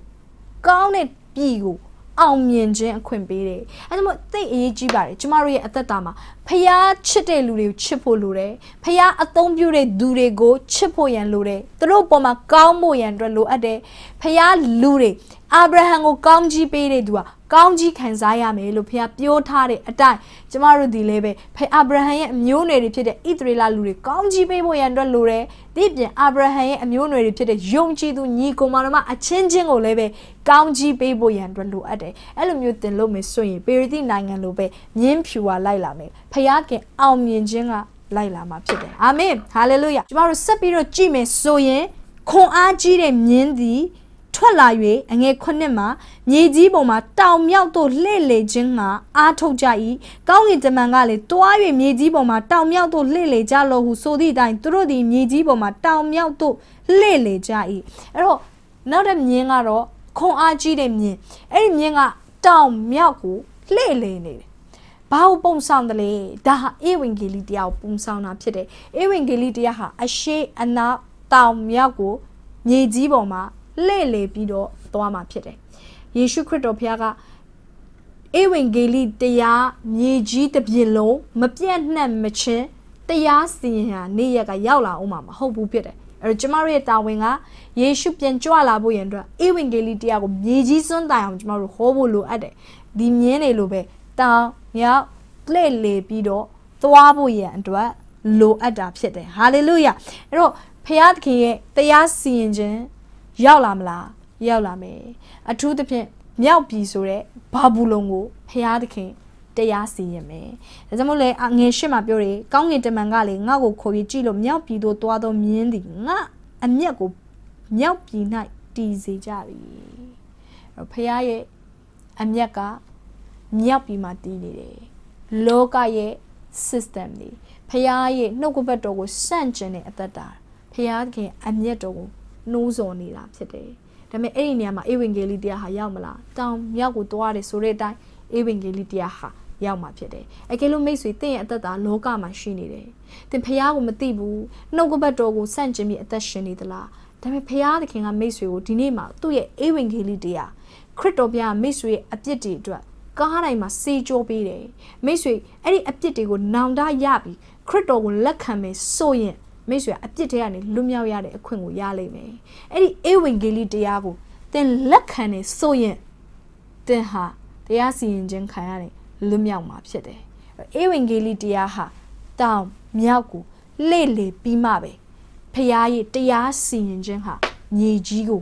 ကောင်းတဲ့ပြည်ကို အောင်မြင်ခြင်းအခွင့်ပေးတယ်။အဲဒါမို့သိအရေးကြီးပါတယ်။ကျမတို့ရဲ့အသက်တာမှာဖျားချစ်တဲ့လူတွေကိုချစ်ဖို့လိုတယ်။ဖျားအသုံးပြုတဲ့သူတွေကိုချစ်ဖို့ရန်လိုတယ်။သူတို့ပေါ်မှာကောင်းဖို့ရန်အတွက်လိုအပ်တယ်။ဖျားလူတွေအာဗြဟံကိုကောင်းကြီးပေးတဲ့သူဟာကောင်းကြီးခံစားရမယ်လို့ဖခင်ပြောထားတဲ့အတိုင်းကျမတို့ဒီလည်းပဲဖခင်အာဗြဟံရဲ့အမျိုးနွယ်တွေဖြစ်တဲ့ဣသရေလလူတွေကောင်းကြီးပေးဖို့ရန်အတွက်လိုတယ်။ဒီပြင်အာဗြဟံရဲ့အမျိုးနွယ်တွေဖြစ်တဲ့ယုံကြည်သူညီကိုမောင်နှမအချင်းချင်းကိုလည်းပဲကောင်းကြီးပေးဖို့ရန်အတွက်လိုအပ်တယ်။အဲ့လိုမျိုးတင်လို့မယ်ဆိုရင်ပေရတိနိုင်ငံလိုပဲမြင်းဖြူဝါလိုက်လာမယ်။ဖခင်အောင်မြင်ခြင်းကလိုက်လာမှာဖြစ်တယ်။အာမင်။ဟာလေလုယ။ကျမတို့ဆက်ပြီးတော့ကြည့်မယ်ဆိုရင်ခွန်အားကြီးတဲ့မြင်းသည်ထွက်လာ၍အငယ်ခုနှစ်မှာမြေကြီးပေါ်မှာတောင်မြောက်သို့လှည့်လေခြင်းမှာအားထုတ်ကြ၏ကောင်းကင်တမန်ကလည်းတွား၍မြေကြီးပေါ်မှာတောင်မြောက်သို့လှည့်လေကြလော့ဟုဆိုသည့်အတိုင်းသူတို့သည်မြေကြီးပေါ်မှာတောင်မြောက်သို့လှည့်လေကြ၏အဲ့တော့နောက်တဲ့မြင်းကတော့ခွန်အားကြီးတဲ့မြင်းအဲ့ဒီမြင်းကတောင်မြောက်ကိုလှည့်လေနေတယ်ဘာကိုပုံဆောင်တယ်လဲဒါဟာဧဝံဂေလိတရားကိုပုံဆောင်တာဖြစ်တယ်ဧဝံဂေလိတရားဟာအရှိအနာတောင်မြောက်ကိုမြေကြီးပေါ်မှာလှည့်လေပြီးတော့သွားမှာဖြစ်တယ်။ယေရှုခရစ်တော်ဘုရားကဧဝံဂေလိတရားမြေကြီးတစ်ပြင်လုံးမပြတ်နှံ့မချင်းတရားစီရင်ဟာနေ့ရက်ကရောက်လာအောင်မှာမဟုတ်ဘူးဖြစ်တယ်။အဲ့တော့ကျမတို့ရဲ့တာဝန်ကယေရှုပြန်ကြွလာဖို့ရန်အတွက်ဧဝံဂေလိတရားကိုမြေကြီးစွန့်တိုင်အောင်ကျမတို့ဟောဖို့လိုအပ်တယ်။ဒီမြင်းတွေလိုပဲတောင်မြောက်လှည့်လေပြီးတော့သွားဖို့ရန်အတွက်လိုအပ်တာဖြစ်တယ်။ဟာလေလုယ။အဲ့တော့ဖခင်သခင်ရဲ့တရားစီရင်ခြင်းရောက်လာမလားရောက်လာမယ်အထူးသဖြင့်မြောက်ပြည်ဆိုတဲ့ဘာဘူးလုံကိုဖျားသခင် တရားစီရင်မယ်။ဒါကြောင့်မို့လဲငယ်ရှိမှပြောတယ်ကောင်းငင်တမန်ကလေငါ့ကိုခေါ်ပြီးကြည့်လို့မြောက်ပြည်သို့သွားသောမြင်းသည်ငါအမျက်ကိုမြောက်ပြည်၌တည်စေကြပြီ။ဖះရဲ့အမျက်ကမြောက်ပြည်မှာတည်နေတယ်။လောကရဲ့ system တွေဖះရဲ့နှုတ်ကပတ်တော်ကိုစန့်ကျင်တဲ့အသက်တာဖះခင်အမျက်တော်ကိုနှိုးစော်နေတာဖြစ်တယ်။ဒါပေမဲ့အဲ့ဒီနေရာမှာအေဝင်ဂေလိတရားဟာရောက်မလား။တောင်မြောက်ကိုသွားရတယ်ဆိုတဲ့အတိုင်းအေဝင်ဂေလိတရားဟာရောက်မှာဖြစ်တယ်။အကယ်လို့မိတ်ဆွေတင့်ရဲ့အသက်တာလောကမှာရှိနေတယ်။တင်ဖះကိုမသိဘူး။နှုတ်ကပတ်တော်ကိုစန့်ကျင်ပြီးအသက်ရှင်နေသလား။ဒါပေမဲ့ဖះသခင်ကမိတ်ဆွေကိုဒီနေ့မှာသူ့ရဲ့အေဝင်ဂေလိတရားခရစ်တော်ဘုရားမိတ်ဆွေရဲ့အပြစ်တွေအတွက်ကားတိုင်းမှာစေကြောပေးတယ်။မိတ်ဆွေအဲ့ဒီအပြစ်တွေကိုနောင်တရပြီးခရစ်တော်ကိုလက်ခံမယ်ဆိုရင်မိတ်ဆွေအပြစ်တွေကနေလွတ်မြောက်ရတဲ့အခွင့်ကိုရလိမ့်မယ်အဲ့ဒီအေဝံဂေလိတရားကိုသင်လက်ခံနေဆိုရင်သင်ဟာတရားစီရင်ခြင်းခံရတယ်လွတ်မြောက်မှာဖြစ်တယ်အေဝံဂေလိတရားဟာတောင်မြောက်ကိုလှည့်လေပြီးမှပဲဖရားရဲ့တရားစီရင်ခြင်းဟာမြေကြီးကို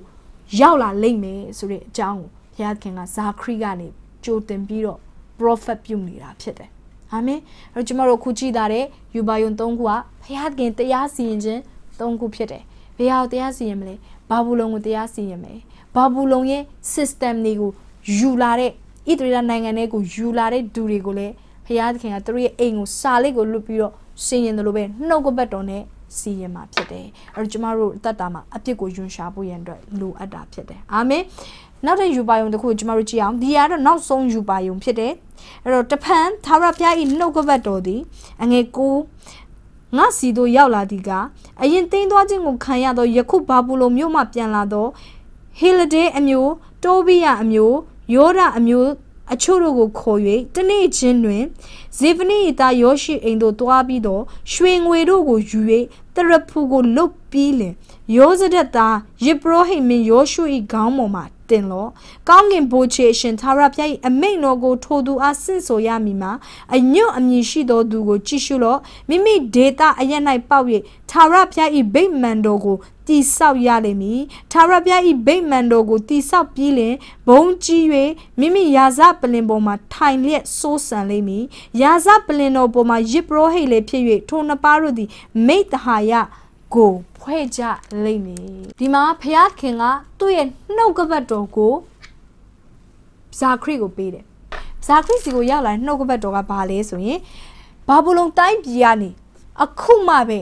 ရောက်လာလိမ့်မယ်ဆိုတဲ့အကြောင်းကိုဘုရားခင်ကဇာခရီးကနေကြိုတင်ပြီးတော့ prophet ပြုနေတာဖြစ်တယ်အာမင်အဲ့တော့ကျမတို့ခုကြည့်တာတဲ့ယူပါယုံ၃ခုကဘုရားခင်တရားစီရင်ခြင်း၃ခုဖြစ်တယ်ဘယ်ဟာကိုတရားစီရင်မလဲဘာဘူးလုံကိုတရားစီရင်မယ်ဘာဘူးလုံရဲ့ system တွေကိုယူလာတဲ့ဣသရေလနိုင်ငံတွေကိုယူလာတဲ့ဒူတွေကိုလည်းဘုရားသခင်ကသူတို့ရဲ့အိမ်ကိုစာလေးကိုလွတ်ပြီးတော့စင်ရင်တယ်လို့ပဲနှုတ်ကပတ်တော်နဲ့စီရင်မှာဖြစ်တယ်အဲ့တော့ကျမတို့အသက်တာမှာအပြစ်ကိုယွန်ရှာဖို့ရန်အတွက်လိုအပ်တာဖြစ်တယ်အာမင်နောက်တဲ့ယူပါယုံတစ်ခုကိုကျမတို့ကြည့်အောင်ဒီကတော့နောက်ဆုံးယူပါယုံဖြစ်တယ်အဲ့တော့တဖန်သာရဖျား၏နှုတ်ကပတ်တော်သည် အငယ်ကိုငါစီတို့ရောက်လာသည်ကအရင်သိမ်းသွားခြင်းကိုခံရသောယခုဘာဘူးလိုမြို့မှပြန်လာသောဟေလဒေးအမျိုးတိုဘီယာအမျိုးယောဒအမျိုး အချို့တို့ကိုခေါ်၍တနေ့ချင်းတွင်ဇေဖနီ၏သားယောရှိအိမ်သို့တွားပြီးတော့ရွှေငွေတို့ကိုယူ၍တရဖူကိုလုတ်ပြီးလင်ယောဇဒက်သားယေပရောဟိမင်ယောရှု၏ခေါင်းပေါ်မှာတင်လော့ကောင်းကင်ဘိုချေရှင်သာရဖျား၏အမိန်တော်ကိုထိုသူအားဆင့်ဆိုရမည်မှာအညွတ်အမည်ရှိသောသူကိုကြည့်ရှုလော့မိမိဒေတာအရ၌ပေါက်၍သာရဖျား၏ဗိမာန်တော်ကိုတိဆောက်ရလိမ့်မည်သာရဖျား၏ဗိမာန်တော်ကိုတိဆောက်ပြီးလျှင်ဘုံကြီး၍မိမိရာဇပလင်ပေါ်မှာထိုင်လျက်စိုးစံလိမ့်မည်ရာဇပလင်တော်ပေါ်မှာယစ်ပရောဟိတ်လည်းဖြစ်၍ထိုနှစ်ပါးတို့သည်မိတ္တဟာယကိုခွဲကြလိမ့်မယ်ဒီမှာဖျားခင်ကသူ့ရဲ့နှုတ်ကပတ်တော်ကိုဇာခရစ်ကိုပေးတယ်ဇာခရစ်စီကိုရောက်လာနှုတ်ကပတ်တော်ကဘာလဲဆိုရင်ဘာဘူးလုံတိုင်းပြည်ကနေအခုမှပဲ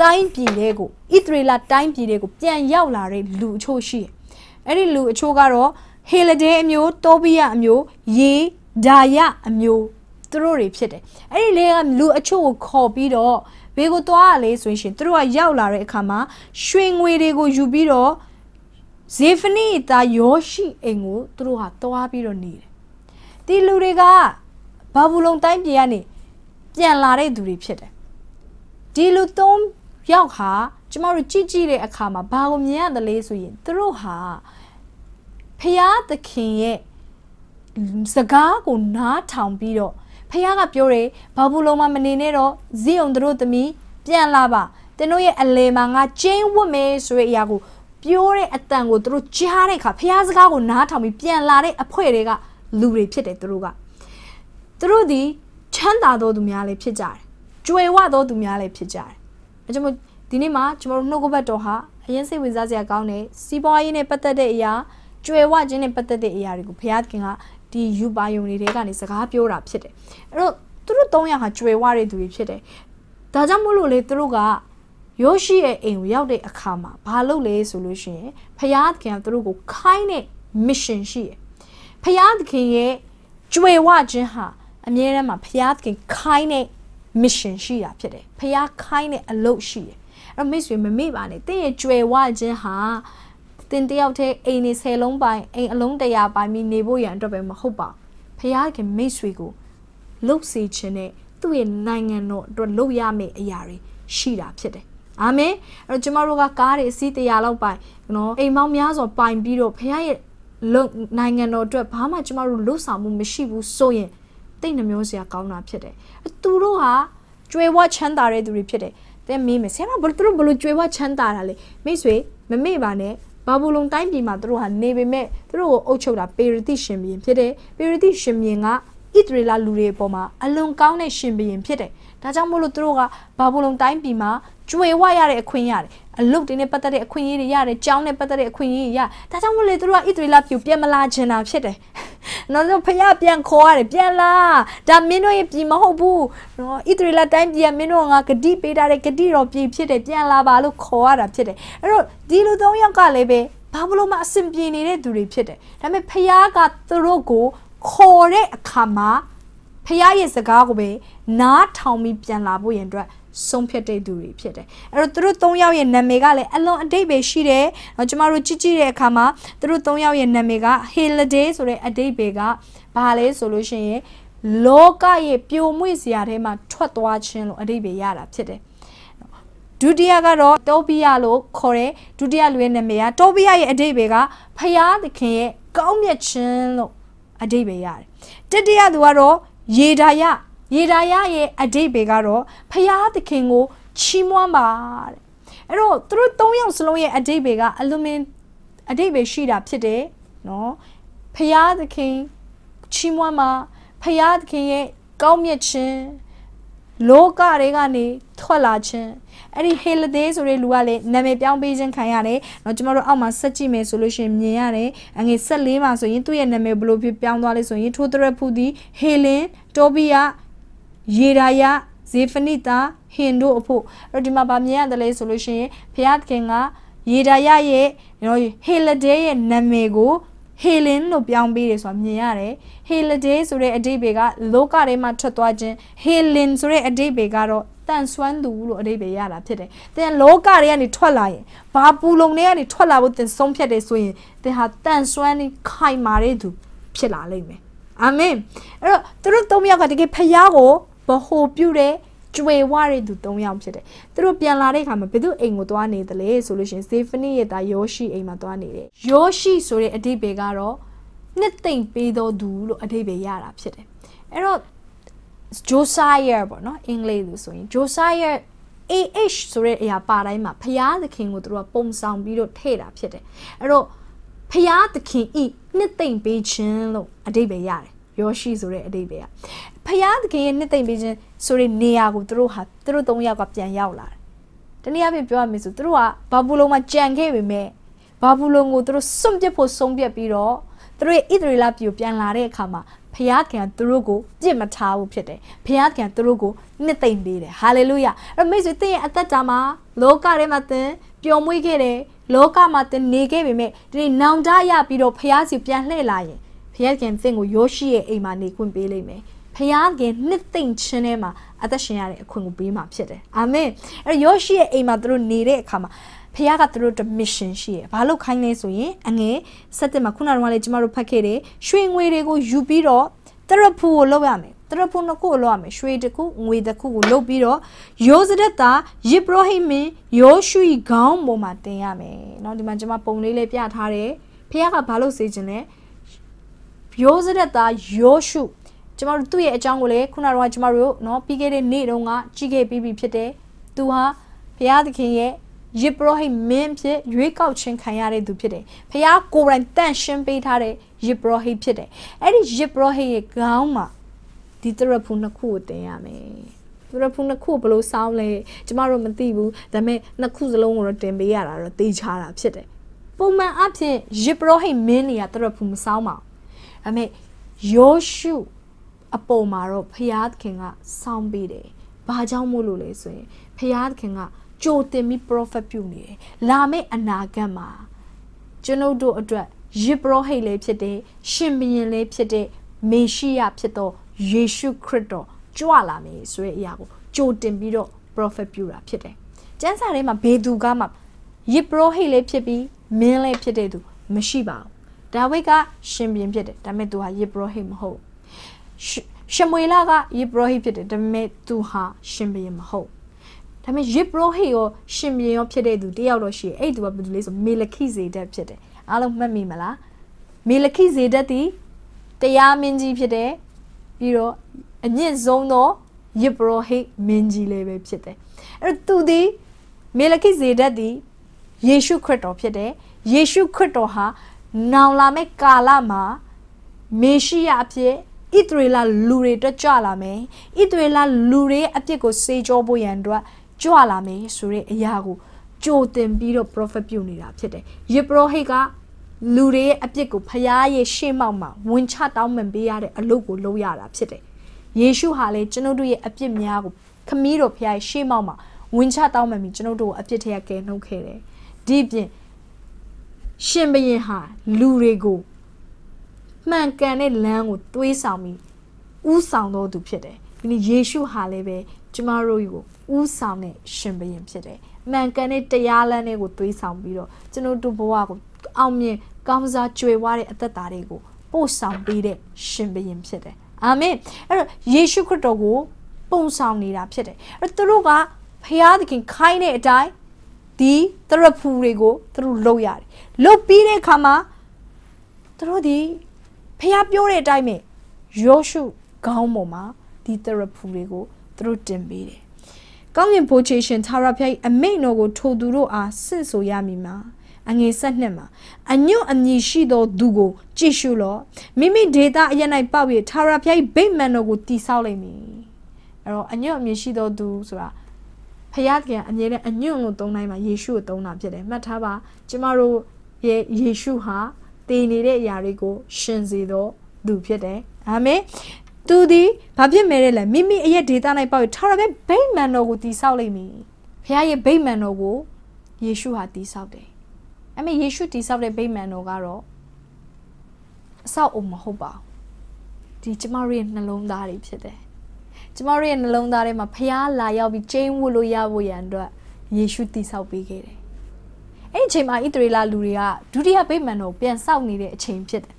တိုင်းပြည်တဲကိုဣသရေလတိုင်းပြည်တဲကို ပြန်ရောက်လာတဲ့လူအချို့ရှိတယ်အဲ့ဒီလူအချို့ကတော့ဟေလဒဲအမျိုးတောဘိယအမျိုးယေဒါယအမျိုးသူတို့တွေဖြစ်တယ်အဲ့ဒီလေကလူအချို့ကိုခေါ်ပြီးတော့ဘေးကိုသွားရလဲဆိုရင်သူတို့ကရောက်လာတဲ့အခါမှာရွှေငွေတွေကိုယူပြီးတော့ဇေဖနီသားယောရှိအိမ်ကိုသူတို့ဟာသွားပြီးတော့နေတယ်ဒီလူတွေကဘာဘူးလုံတိုင်းပြည်ကနေပြန်လာတဲ့သူတွေဖြစ်တယ်ဒီလူသုံးယောက်ဟာကျမတို့ကြည့်ကြည့်တဲ့အခါမှာဘာကိုမြင်ရတယ်လဲဆိုရင်သူတို့ဟာဖျားသခင်ရဲ့စကားကိုနားထောင်ပြီးတော့ဖះကပြောတယ်ဘာဘူးလုံးမမနေနဲ့တော့ဇီးအောင်တို့သမီးပြန်လာပါတင်းတို့ရဲ့အလေမှာငါကျင်းဝတ်မယ်ဆိုတဲ့အရာကိုပြောတဲ့အတန်ကိုသူတို့ကြားတဲ့အခါဖះစကားကိုနားထောင်ပြီးပြန်လာတဲ့အဖွဲတွေကလူတွေဖြစ်တယ်သူတို့ကသူတို့ဒီချမ်းသာသောသူများလည်းဖြစ်ကြတယ်ကြွယ်ဝသောသူများလည်းဖြစ်ကြတယ်အဲကြောင့်ဒီနေ့မှာကျွန်တော်တို့နှုတ်ကပတ်တော်ဟာအရင်စိတ်ဝင်စားစရာကောင်းတဲ့စီးပွားရေးနဲ့ပတ်သက်တဲ့အရာကြွယ်ဝခြင်းနဲ့ပတ်သက်တဲ့အရာတွေကိုဘုရားသခင်ကဒီယူပါယုံတွေထဲကနေစကားပြောတာဖြစ်တယ်အဲ့တော့သူတို့သုံးယောက်ဟာကြွယ်ဝတဲ့သူတွေဖြစ်တယ်ဒါကြောင့်မို့လို့လေသူတို့ကယောရှိရဲ့အိမ်ကိုရောက်တဲ့အခါမှာဘာလုပ်လဲဆိုလို့ရှိရင်ဖယားသခင်ကသူတို့ကိုခိုင်းတဲ့ mission ရှိတယ်ဖယားသခင်ရဲ့ကြွယ်ဝခြင်းဟာအမြဲတမ်းမှာဖယားသခင် ခိုင်းတဲ့ mission ရှိတာဖြစ်တယ်ဖယားခိုင်းတဲ့အလုပ်ရှိတယ်အဲ့တော့မိတ်ဆွေမမေ့ပါနဲ့တင့်ရဲ့ကြွယ်ဝခြင်းဟာတင်တယောက်တည်းအိမ်နေ10လုံးပိုင်အိမ်အလုံး100ပိုင်ပြီးနေဖို့ရန်အတွက်ပဲမဟုတ်ပါဖရားခင်မိတ်ဆွေကိုလှုပ်စေခြင်းနဲ့သူ့ရဲ့နိုင်ငံတော်အတွက်လှုပ်ရမယ့်အရာတွေရှိတာဖြစ်တယ်အာမင်အဲ့တော့ကျမတို့ကကားတွေအစီး100လောက်ပိုင်နော်အိမ်ပေါင်းများစွာပိုင်ပြီးတော့ဖရားရဲ့လုံနိုင်ငံတော်အတွက်ဘာမှကျမတို့လှုပ်ဆောင်မှုမရှိဘူးဆိုရင်တိတ်နှမျိုးစရာကောင်းတာဖြစ်တယ်သူတို့ဟာကျွေးဝချမ်းသာတဲ့သူတွေဖြစ်တယ်တဲ့မေးမယ်ဆရာမဘလို့သူတို့ဘလို့ကြွေးဝချမ်းသာတာလေမိတ်ဆွေမမေ့ပါနဲ့ဘာဘူးလုံတိုင်းပြည်မှာသူတို့ဟာနေပေမဲ့သူတို့ကိုအုပ်ချုပ်တာပေရတိရှင်ဘီရင်ဖြစ်တယ်ပေရတိရှင်ဘီရင်ကဣတရီလာလူတွေအပေါ်မှာအလွန်ကောင်းတဲ့ရှင်ဘီရင်ဖြစ်တယ်ဒါကြောင့်မို့လို့သူတို့ကဘာဘူးလုံတိုင်းပြည်မှာကျွေဝရတဲ့အခွင့်ရတယ်အလုပ်တွေနဲ့ပတ်သက်တဲ့အခွင့်အရေးတွေရတယ်ကြောင်းနဲ့ပတ်သက်တဲ့အခွင့်အရေးတွေရဒါကြောင့်မို့လေသူတို့ကဣသရေလပြည်ပြန်မလာချင်တာဖြစ်တယ်နော်တို့ဖခင်ပြန်ခေါ်ရတယ်ပြန်လာဒါမင်းတို့ရဲ့ပြည်မဟုတ်ဘူးနော်ဣသရေလတိုင်းပြည်ကမင်းတို့ကဂတိပေးတာတဲ့ဂတိတော်ပြည်ဖြစ်တယ်ပြန်လာပါလို့ခေါ်ရတာဖြစ်တယ်အဲ့တော့ဒီလူသုံးယောက်ကလည်းပဲဘာလို့မှအဆင်ပြေနေတဲ့သူတွေဖြစ်တယ်ဒါပေမဲ့ဖခင်ကသူတို့ကိုခေါ်တဲ့အခါမှာဖခင်ရဲ့စကားကိုပဲနားထောင်ပြီးပြန်လာဖို့ရန်အတွက်ဆုံးဖြတ်တဲ့သူတွေဖြစ်တယ်အဲ့တော့သူတို့သုံးယောက်ရဲ့နာမည်ကလည်းအလွန်အတိတ်ပဲရှိတယ်နော်ကျမတို့ကြည့်ကြည့်တဲ့အခါမှာသူတို့သုံးယောက်ရဲ့နာမည်က Holiday ဆိုတဲ့အတိတ်ပဲကဘာလဲဆိုလို့ရှိရင် လောကရဲ့ပျို့မွေ့စရာထဲမှာထွက်သွားခြင်းလို့အတိတ်ပဲရတာဖြစ်တယ်ဒုတိယကတော့တောပိယလို့ခေါ်တဲ့ဒုတိယလူရဲ့နာမည်ကတောပိယရဲ့အတိတ်ပဲကဖျားသခင်ရဲ့ကောင်းမြတ်ခြင်းလို့အတိတ်ပဲရတယ်တတိယသူကတော့ယေဒါယယေဒါယရဲ့အတိတ်ဘေကတော့ဖျားသခင်ကိုချီးမွမ်းပါတဲ့အဲ့တော့သူတို့သုံးယောက်စလုံးရဲ့အတိတ်ဘေကအလူမင်အတိတ်ဘေရှိတာဖြစ်တယ်နော်ဖျားသခင်ချီးမွမ်းပါဖျားသခင်ရဲ့ကောင်းမြတ်ခြင်းလောကတွေကနေထွက်လာခြင်းအဲ့ဒီဟေလသေးဆိုတဲ့လူကလည်းနာမည်ပြောင်းပေးခြင်းခံရတယ်။တော့ကျမတို့အောက်မှာဆက်ကြည့်မယ်ဆိုလို့ရှိရင်မြင်ရတယ်။အငွေ14မှာဆိုရင်သူ့ရဲ့နာမည်ဘယ်လိုဖြစ်ပြောင်းသွားလဲဆိုရင်ထိုးတရက်ဖူသည်ဟေလင်တိုဘီယာရေဒါယဇေဖနိတာဟင်တို့အဖို့အဲ့တော့ဒီမှာဗာမြင်ရတယ်လဲဆိုလို့ရှိရင်ဘုရားသခင်ကရေဒါယရဲ့နော်ဟေလဒဲရဲ့နာမည်ကိုဟေလင်လို့ပြောင်းပေးတယ်ဆိုတာမြင်ရတယ်ဟေလဒဲဆိုတဲ့အဓိပ္ပာယ်ကလောကထဲမှာထွက်သွားခြင်းဟေလင်ဆိုတဲ့အဓိပ္ပာယ်ကတော့တန်ဆွမ်းသူလို့အဓိပ္ပာယ်ရတာဖြစ်တယ်။သင်လောကတွေကနေထွက်လာရင်ဘာပူလုံတွေကနေထွက်လာဖို့သင်ဆုံးဖြတ်တယ်ဆိုရင်သင်ဟာတန်ဆွမ်းနေခိုင်မာတဲ့သူဖြစ်လာလိမ့်မယ်။အာမင်။အဲ့တော့သူတို့သုံးယောက်ကတကယ်ဖျားကိုဗဟိုပြုတဲ့ကျွေဝတဲ့သူ၃ယောက်ဖြစ်တယ်။သူတို့ပြန်လာတဲ့အခါမှာဘယ်သူအိမ်ကိုသွားနေသလဲဆိုလို့ရှိရင်ဇေဖနိရဲ့သားယောရှိအိမ်မှာသွားနေတယ်။ယောရှိဆိုတဲ့အဓိပ္ပာယ်ကတော့နှစ်သိမ့်ပေးသောသူလို့အဓိပ္ပာယ်ရတာဖြစ်တယ်။အဲ့တော့ Josiah ပေါ့နော်အင်္ဂလိပ်လိုဆိုရင် Josiah AH ဆိုတဲ့အရာပါတိုင်းမှာဖျားသခင်ကိုသူတို့ကပုံဆောင်ပြီးတော့ထည့်တာဖြစ်တယ်။အဲ့တော့ဖျားသခင်ဤနှစ်သိမ့်ပေးခြင်းလို့အဓိပ္ပာယ်ရတယ်။ယောရှိဆိုတဲ့အဓိပ္ပာယ်ကဖရာသခင်ရဲ့နှစ်သိမ့်ပေးခြင်းဆိုတဲ့နေရာကိုသူတို့ဟာသူတို့သုံးယောက်ကပြန်ရောက်လာတယ်။တနည်းအားဖြင့်ပြောရမယ်ဆိုသူတို့ကဘာဘူးလုံမှာကြံခဲ့ပေမဲ့ဘာဘူးလုံကိုသူတို့စွန့်ပစ်ဖို့ဆုံးဖြတ်ပြီးတော့သူတို့ရဲ့ဣသရေလပြည်ကိုပြန်လာတဲ့အခါမှာဖရာခင်သူတို့ကိုပြစ်မထားဘူးဖြစ်တယ်။ဖရာခင်သူတို့ကိုနှစ်သိမ့်ပေးတယ်။ဟာလေလုယ။အဲ့မိတ်ဆွေသင်ရဲ့အသက်တာမှာလောကထဲမှာသင်ပျော်မွေ့ခဲ့တယ်။လောကမှာသင်နေခဲ့ပေမဲ့ဒီနေ့နောင်တရပြီးတော့ဖရာစီပြန်လှည့်လာရင်ဖရာခင်သင်ကိုယောရှိရဲ့အိမ်မှာနေခွင့်ပေးလိမ့်မယ်။ဖခင်နှစ်သိမ့်ခြင်းထဲမှာအသက်ရှင်ရတဲ့အခွင့်ကိုပေးမှာဖြစ်တယ်အာမင်အဲ့တော့ယောရှိရဲ့အိမ်မှာသူတို့နေတဲ့အခါမှာဖခင်ကသူတို့ mission ရှိတယ်ဘာလို့ခိုင်းလဲဆိုရင်အငယ်7မှာခုနကလည်းကျမတို့ဖတ်ခဲ့တယ်ရွှေငွေတွေကိုယူပြီးတော့တရဖူကိုလောက်ရမယ်တရဖုနှစ်ခုလောက်ရမယ်ရွှေတစ်ခုငွေတစ်ခုကိုလုတ်ပြီးတော့ယောဇဒက်သာယိဘရဟိမင်ယောရှုခေါင်းပေါ်မှာတင်ရမယ်เนาะဒီမှာကျွန်မပုံလေးလေးပြထားတယ်ဖခင်ကဘာလို့စေခြင်းလဲယောဇဒက်သာယောရှုကျမတို့သူ့ရဲ့အကြောင်းကိုလည်းခုနကတော့ကျမတို့เนาะပြီးခဲ့တဲ့နေ့တုန်းကကြည့်ခဲ့ပြီးပြီဖြစ်တယ်။သူဟာဘုရားသခင်ရဲ့ယေဘရဟိမင်းဖြစ်ရွေးကောက်ခြင်းခံရတဲ့သူ ဖြစ်တယ်။ဘုရားကိုယ်တိုင်တန့်ရှင်းပေးထားတဲ့ယေဘရဟိဖြစ်တယ်။အဲ့ဒီယေဘရဟိရဲ့ခေါင်းမှာဒီတရဖူနှစ်ခုကိုတင်ရမယ်။တရဖူနှစ်ခုဘလို့စောင်းလဲကျမတို့မသိဘူး။ဒါပေမဲ့နှစ်ခုစလုံးကိုတော့တင်ပေးရတာတော့သိချတာဖြစ်တယ်။ပုံမှန်အဖြစ်ယေဘရဟိမင်းနေရာတရဖူမစောင်းပါဘူး။ဒါပေမဲ့ယောရှုအပေါ်မှာတော့ဖျားခင်ကစောင်းပေးတယ်။ဘာကြောင့်မို့လို့လဲဆိုရင်ဖျားခင်ကကြိုတင်ပြီး prophet ပြုနေတယ်။လာမယ့်အနာဂတ်မှာကျွန်ုပ်တို့အတွက်ယေဘရဟိတ်လည်းဖြစ်တယ်၊ရှင်ဘရင်လည်းဖြစ်တဲ့မေရှိယဖြစ်သောယေရှုခရစ်တော်ကြွလာမယ်ဆိုတဲ့အရာကိုကြိုတင်ပြီးတော့ prophet ပြုတာဖြစ်တယ်။ကျမ်းစာထဲမှာဘေသူကမှယေဘရဟိတ်လည်းဖြစ်ပြီးမင်းလည်းဖြစ်တဲ့သူမရှိပါဘူး။ဒါဝိဒ်ကရှင်ဘရင်ဖြစ်တယ်။ဒါပေမဲ့သူဟာယေဘရဟိတ်မဟုတ်ရှမွေလာကယေဘရဟိဖြစ်တယ်ဒါပေမဲ့သူဟာရှင်ဘရင်မဟုတ်ဒါပေမဲ့ယေဘရဟိရောရှင်ဘရင်ရောဖြစ်တဲ့သူတယောက်တော့ရှိတယ်အဲ့သူကဘယ်သူလဲဆိုမေလခိဇေဒက်ဖြစ်တယ်အားလုံးမှတ်မိမလားမေလခိဇေဒက်ဒီတရားမင်းကြီးဖြစ်တယ်ပြီးတော့အမြင့်ဆုံးသောယေဘရဟိမင်းကြီးလည်းပဲဖြစ်တယ်အဲ့တော့သူဒီမေလခိဇေဒက်ဒီယေရှုခရစ်တော်ဖြစ်တယ်ယေရှုခရစ်တော်ဟာနောင်လာမယ့်ကာလမှာမေရှိယအဖြစ်ဣသရေလလူတွေအတွက်ကြွလာမယ်ဣသရေလလူတွေအပြစ်ကိုစေကြောဖို့ရန်အတွက်ကြွလာမယ်ဆိုတဲ့အရာကိုကြိုတင်ပြီးတော့ prophet ပြုနေတာဖြစ်တယ်ယေပရောဟိတ်ကလူတွေရဲ့အပြစ်ကိုဖရားရဲ့ရှေ့မှောက်မှာဝင်ချတောင်းပန်ပေးရတဲ့အလုပ်ကိုလုပ်ရတာဖြစ်တယ်ယေရှုဟာလည်းကျွန်ုပ်တို့ရဲ့အပြစ်များကိုခမည်းတော်ဖရားရဲ့ရှေ့မှောက်မှာဝင်ချတောင်းပန်ပြီးကျွန်ုပ်တို့ကိုအပြစ်ထက်ကယ်နှုတ်ခဲ့တယ်ဒီပြင်ရှင်ဘရင်ဟာလူတွေကိုမှန်ကန်တဲ့လမ်းကိုတွေးဆောင်ပြီးဥဆောင်တော်သူဖြစ်တယ်ဒီနေ့ယေရှုဟာလည်းပဲကျမတို့ကိုဥဆောင်တဲ့ရှင်ဘုရင်ဖြစ်တယ်မှန်ကန်တဲ့တရားလမ်းတွေကိုတွေးဆောင်ပြီးတော့ကျွန်တော်တို့ဘဝကိုအောင်မြင်ကောင်းစားကြွယ်ဝတဲ့အသက်တာတွေကိုပို့ဆောင်ပေးတဲ့ရှင်ဘုရင်ဖြစ်တယ်အာမင်အဲ့တော့ယေရှုခရစ်တော်ကို ပုံဆောင်နေတာဖြစ်တယ်အဲ့တော့သူတို့ကဖခင်သခင်ခိုင်းတဲ့အတိုင်းဒီတရဖူတွေကိုသူတို့လုပ်ရတယ်လုပ်ပြီးတဲ့အခါမှာသူတို့ဒီဖះပြောတဲ့အတိုင်းပဲယောရှုခေါင်းပေါ်မှာဒီသရဖူတွေကိုသူတို့တင်ပေးတယ်။ကောင်းကင်ဘိုချေရှင်သာရဖះအမိန်တော်ကိုထိုသူတို့အားဆင့်ဆိုရမည်မှာအငယ်ဆက်နှစ်မှာအညွန့်အမည်ရှိသောသူကိုကြည့်ရှုလော့မိမိဒေတာအရ၌ပေါ့၍သာရဖျိုက်ဗိမာန်တော်ကိုတည်ဆောက်လိမ့်မည်အဲ့တော့အညွန့်အမည်ရှိသောသူဆိုတာဖယားကအမြဲတမ်းအညွန့်ကိုသုံးတိုင်းမှာယေရှုကိုသုံးတာဖြစ်တယ်မှတ်ထားပါကျမတို့ရဲ့ယေရှုဟာတည်နေတဲ့အရာတွေကို ရှင်စေသောသူဖြစ်တယ်အာမင်သူသည်ဘာဖြစ်မဲတဲ့လဲမိမိအရဲ့ဒေတာ၌ပေါ့ထာဝရဘိမှန်တော်ကိုတည်ဆောက်လိုက်မိဖခင်ရဲ့ဘိမှန်တော်ကိုယေရှုဟာတည်ဆောက်တယ်အမေယေရှုတည်ဆောက်တဲ့ဗိမာန်တော်ကတော့အဆောက်အုံမဟုတ်ပါဘူးဒီကျမတို့ရဲ့နှလုံးသားတွေဖြစ်တယ်ကျမတို့ရဲ့နှလုံးသားထဲမှာဖះလာရောက်ပြီးကျင်းဝတ်လို့ရဖို့ရန်အတွက်ယေရှုတည်ဆောက်ပေးခဲ့တယ်အဲ့ဒီအချိန်မှာဣသရေလလူတွေကဒုတိယဗိမာန်တော်ပြန်ဆောက်နေတဲ့အချိန်ဖြစ်တယ်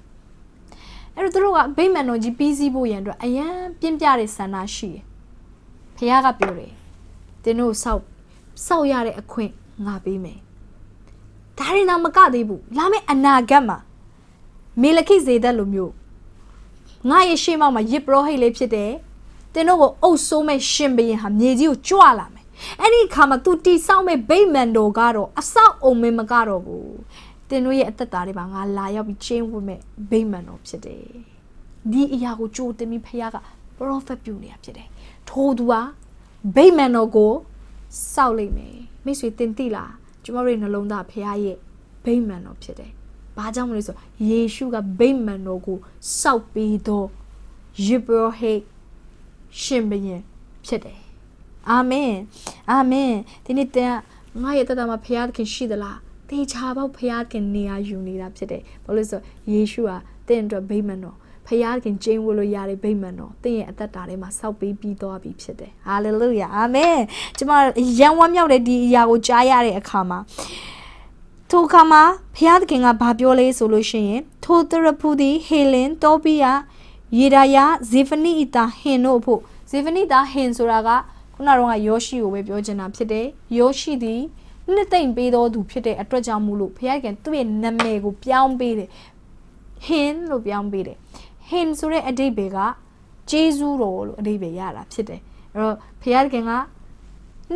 အဲ့တော့သူတို့ကဗိမာန်တော်ကြီးပြီးစီးဖို့ရန်အတွက်အရန်ပြင်းပြတဲ့ဆန္ဒရှိတယ်ဖခင်ကပြောတယ်သင်တို့ဆောက်ဆောက်ရတဲ့အခွင့်ငါပေးမယ်ဒါရင်တော့မကသေးဘူးလာမယ့်အနာဂတ်မှာမေလခိဇေဒက်လိုမျိုးငါရဲ့ရှေ့မောက်မှာယစ်ပရောဟိတ်လေးဖြစ်တယ်သင်တို့ကိုအုပ်ဆိုးမဲ့ရှင်ဘရင်ဟာမြေကြီးကိုကြွလာမယ်အဲ့ဒီအခါမှာသူတိဆောက်မဲ့ဗိမ္မာန်တော်ကတော့အဆောက်အုံမင်းမကတော့ဘူးတင်တို့ရဲ့အသက်တာတွေမှာငါလာရောက်ပြီးချင်းဝင်မဲ့ဗိမ္မာန်တော်ဖြစ်တယ်ဒီအရာကိုကြိုတင်ပြီးဖခင်က prophet ပြုနေတာဖြစ်တယ်ထိုသူဟာဗိမ္မာန်တော်ကိုစောက်လိုက်မယ်မိတ်ဆွေတင်သိလားကျမတို့ရဲ့နှလုံးသားဖခင်ရဲ့ဗိမ္မာန်တော်ဖြစ်တယ်ဘာကြောင့်မလဲဆိုယေရှုကဗိမ္မာန်တော်ကိုစောက်ပြီးတော့ယေဘရဟိရှင်ဘုရင်ဖြစ်တယ်အာမင်အာမင်ဒီနေ့တင်ငါရဲ့တသက်မှာဘုရားသခင်ရှိသလားတေချာပေါက်ဘုရားသခင်နေရာယူနေတာဖြစ်တယ်ဘာလို့လဲဆိုယေရှုဟာတင့်အတွက်ဗိမာန်တော်ဖယားခင်ကျင်းဝလို့ရတယ်ဗိမာန်တော်တင့်ရဲ့အသက်တာထဲမှာဆောက်ပေးပြီးသွားပြီဖြစ်တယ်ဟာလေလုယာအာမင်ကျမရန်ဝမ်းမြောက်တဲ့ဒီအရာကိုကြားရတဲ့အခါမှာထိုအခါမှာဖယားသခင်ကဘာပြောလဲဆိုလို့ရှိရင် ထိုသရဖူသည်ဟေလင်တောပိယယေဒါယဇေဖနိတာဟင်တို့ဖို့ဇေဖနိတာဟင်ဆိုတာကခုနကတော့ယောရှိကိုပဲပြောချင်တာဖြစ်တယ်ယောရှိသည်နှစ်သိမ့်ပေးတော်သူဖြစ်တဲ့အတွက်ကြောင့်မို့လို့ဘုရားခင်သူ့ရဲ့နာမည်ကိုပြောင်းပေးတယ်ဟင်လို့ပြောင်းပေးတယ်ဟင်ဆိုတဲ့အဓိပ္ပာယ်ကဂျေဇူးတော်လို့အဓိပ္ပာယ်ရတာဖြစ်တယ်အဲ့တော့ဘုရားခင်က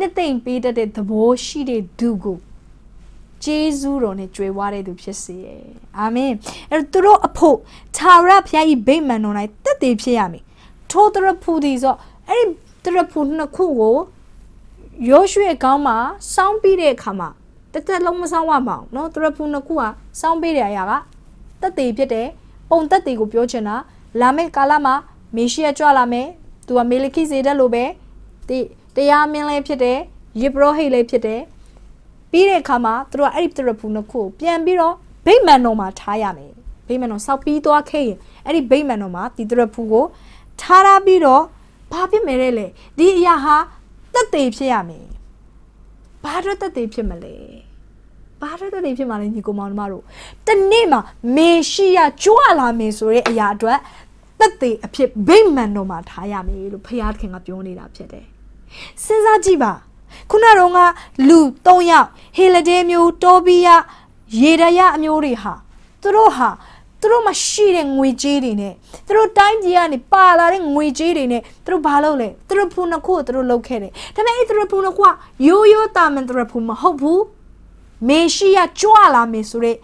နှစ်သိမ့်ပေးတတ်တဲ့သဘောရှိတဲ့သူကိုဂျေဇူးတော်နဲ့ကြွယ်ဝတဲ့သူဖြစ်စေရဲ့အာမင်အဲ့တော့သူတို့အဖို့သာရဘုရားဤဗိမာန်တော်၌တည်တည်ဖြစ်ရမည်ထိုးတရဖူဒီဆိုအဲ့ဒီတရဖူနှစ်ခုကိုရိုးရွှေ့ကောင်းမှာစောင်းပြီးတဲ့အခါမှာတသက်လုံးမစောင်းရမအောင်နော်တရဖူနှစ်ခုကစောင်းပေးတဲ့အရာကတက်သေးဖြစ်တဲ့ပုံတက်သေးကိုပြောချင်တာလာမယ့်ကာလမှာမေရှိယကြွလာမယ်သူကမေလခိဇေဒက်လိုပဲတရားမင်းလည်းဖြစ်တယ်ယေဘရဟိတ်လည်းဖြစ်တယ်ပြီးတဲ့အခါမှာသူတို့ကအဲ့ဒီတရဖူနှစ်ခုကိုပြန်ပြီးတော့ဗိမာန်တော်မှာထားရမယ်ဗိမာန်တော်ဆောက်ပြီးသွားခဲ့ရင်အဲ့ဒီဗိမာန်တော်မှာဒီတရဖူကိုထားရပြီးတော့ဘာဖြစ်မယ်တဲ့လေဒီအရာဟာတက်သေးဖြစ်ရမယ်ဘာအတွက်တက်သေးဖြစ်မလဲဘာအတွက်တက်သေးဖြစ်မှာလဲညီကိုမောင်တို့မတို့တနေ့မှာမေရှိယကြွလာမယ်ဆိုတဲ့အရာအတွက်တက်သေးအဖြစ်ဗိမ္မာန်တော်မှာထားရမယ်လို့ဖခင်ကပြောနေတာဖြစ်တယ်စဉ်းစားကြည့်ပါခုနတော့ကလူ၃ယောက်ဟေလဒဲမျိုး တောဘီယရေဒယအမျိုးတွေဟာသူတို့ဟာသူတို့မရှိတဲ့ငွေကြေးတွေနဲ့သူတို့တိုင်းပြည်ကနေပါလာတဲ့ငွေကြေးတွေနဲ့သူတို့ဘာလုပ်လဲသူတို့ဖူနှစ်ခုကိုသူတို့လုပ်ခဲ့တယ်ဒါပေမဲ့အဲ့သူတို့ဖူနှစ်ခုကရိုးရိုးတာမန်သူတို့ဖူမဟုတ်ဘူးမေရှိယကြွလာမယ်ဆိုတဲ့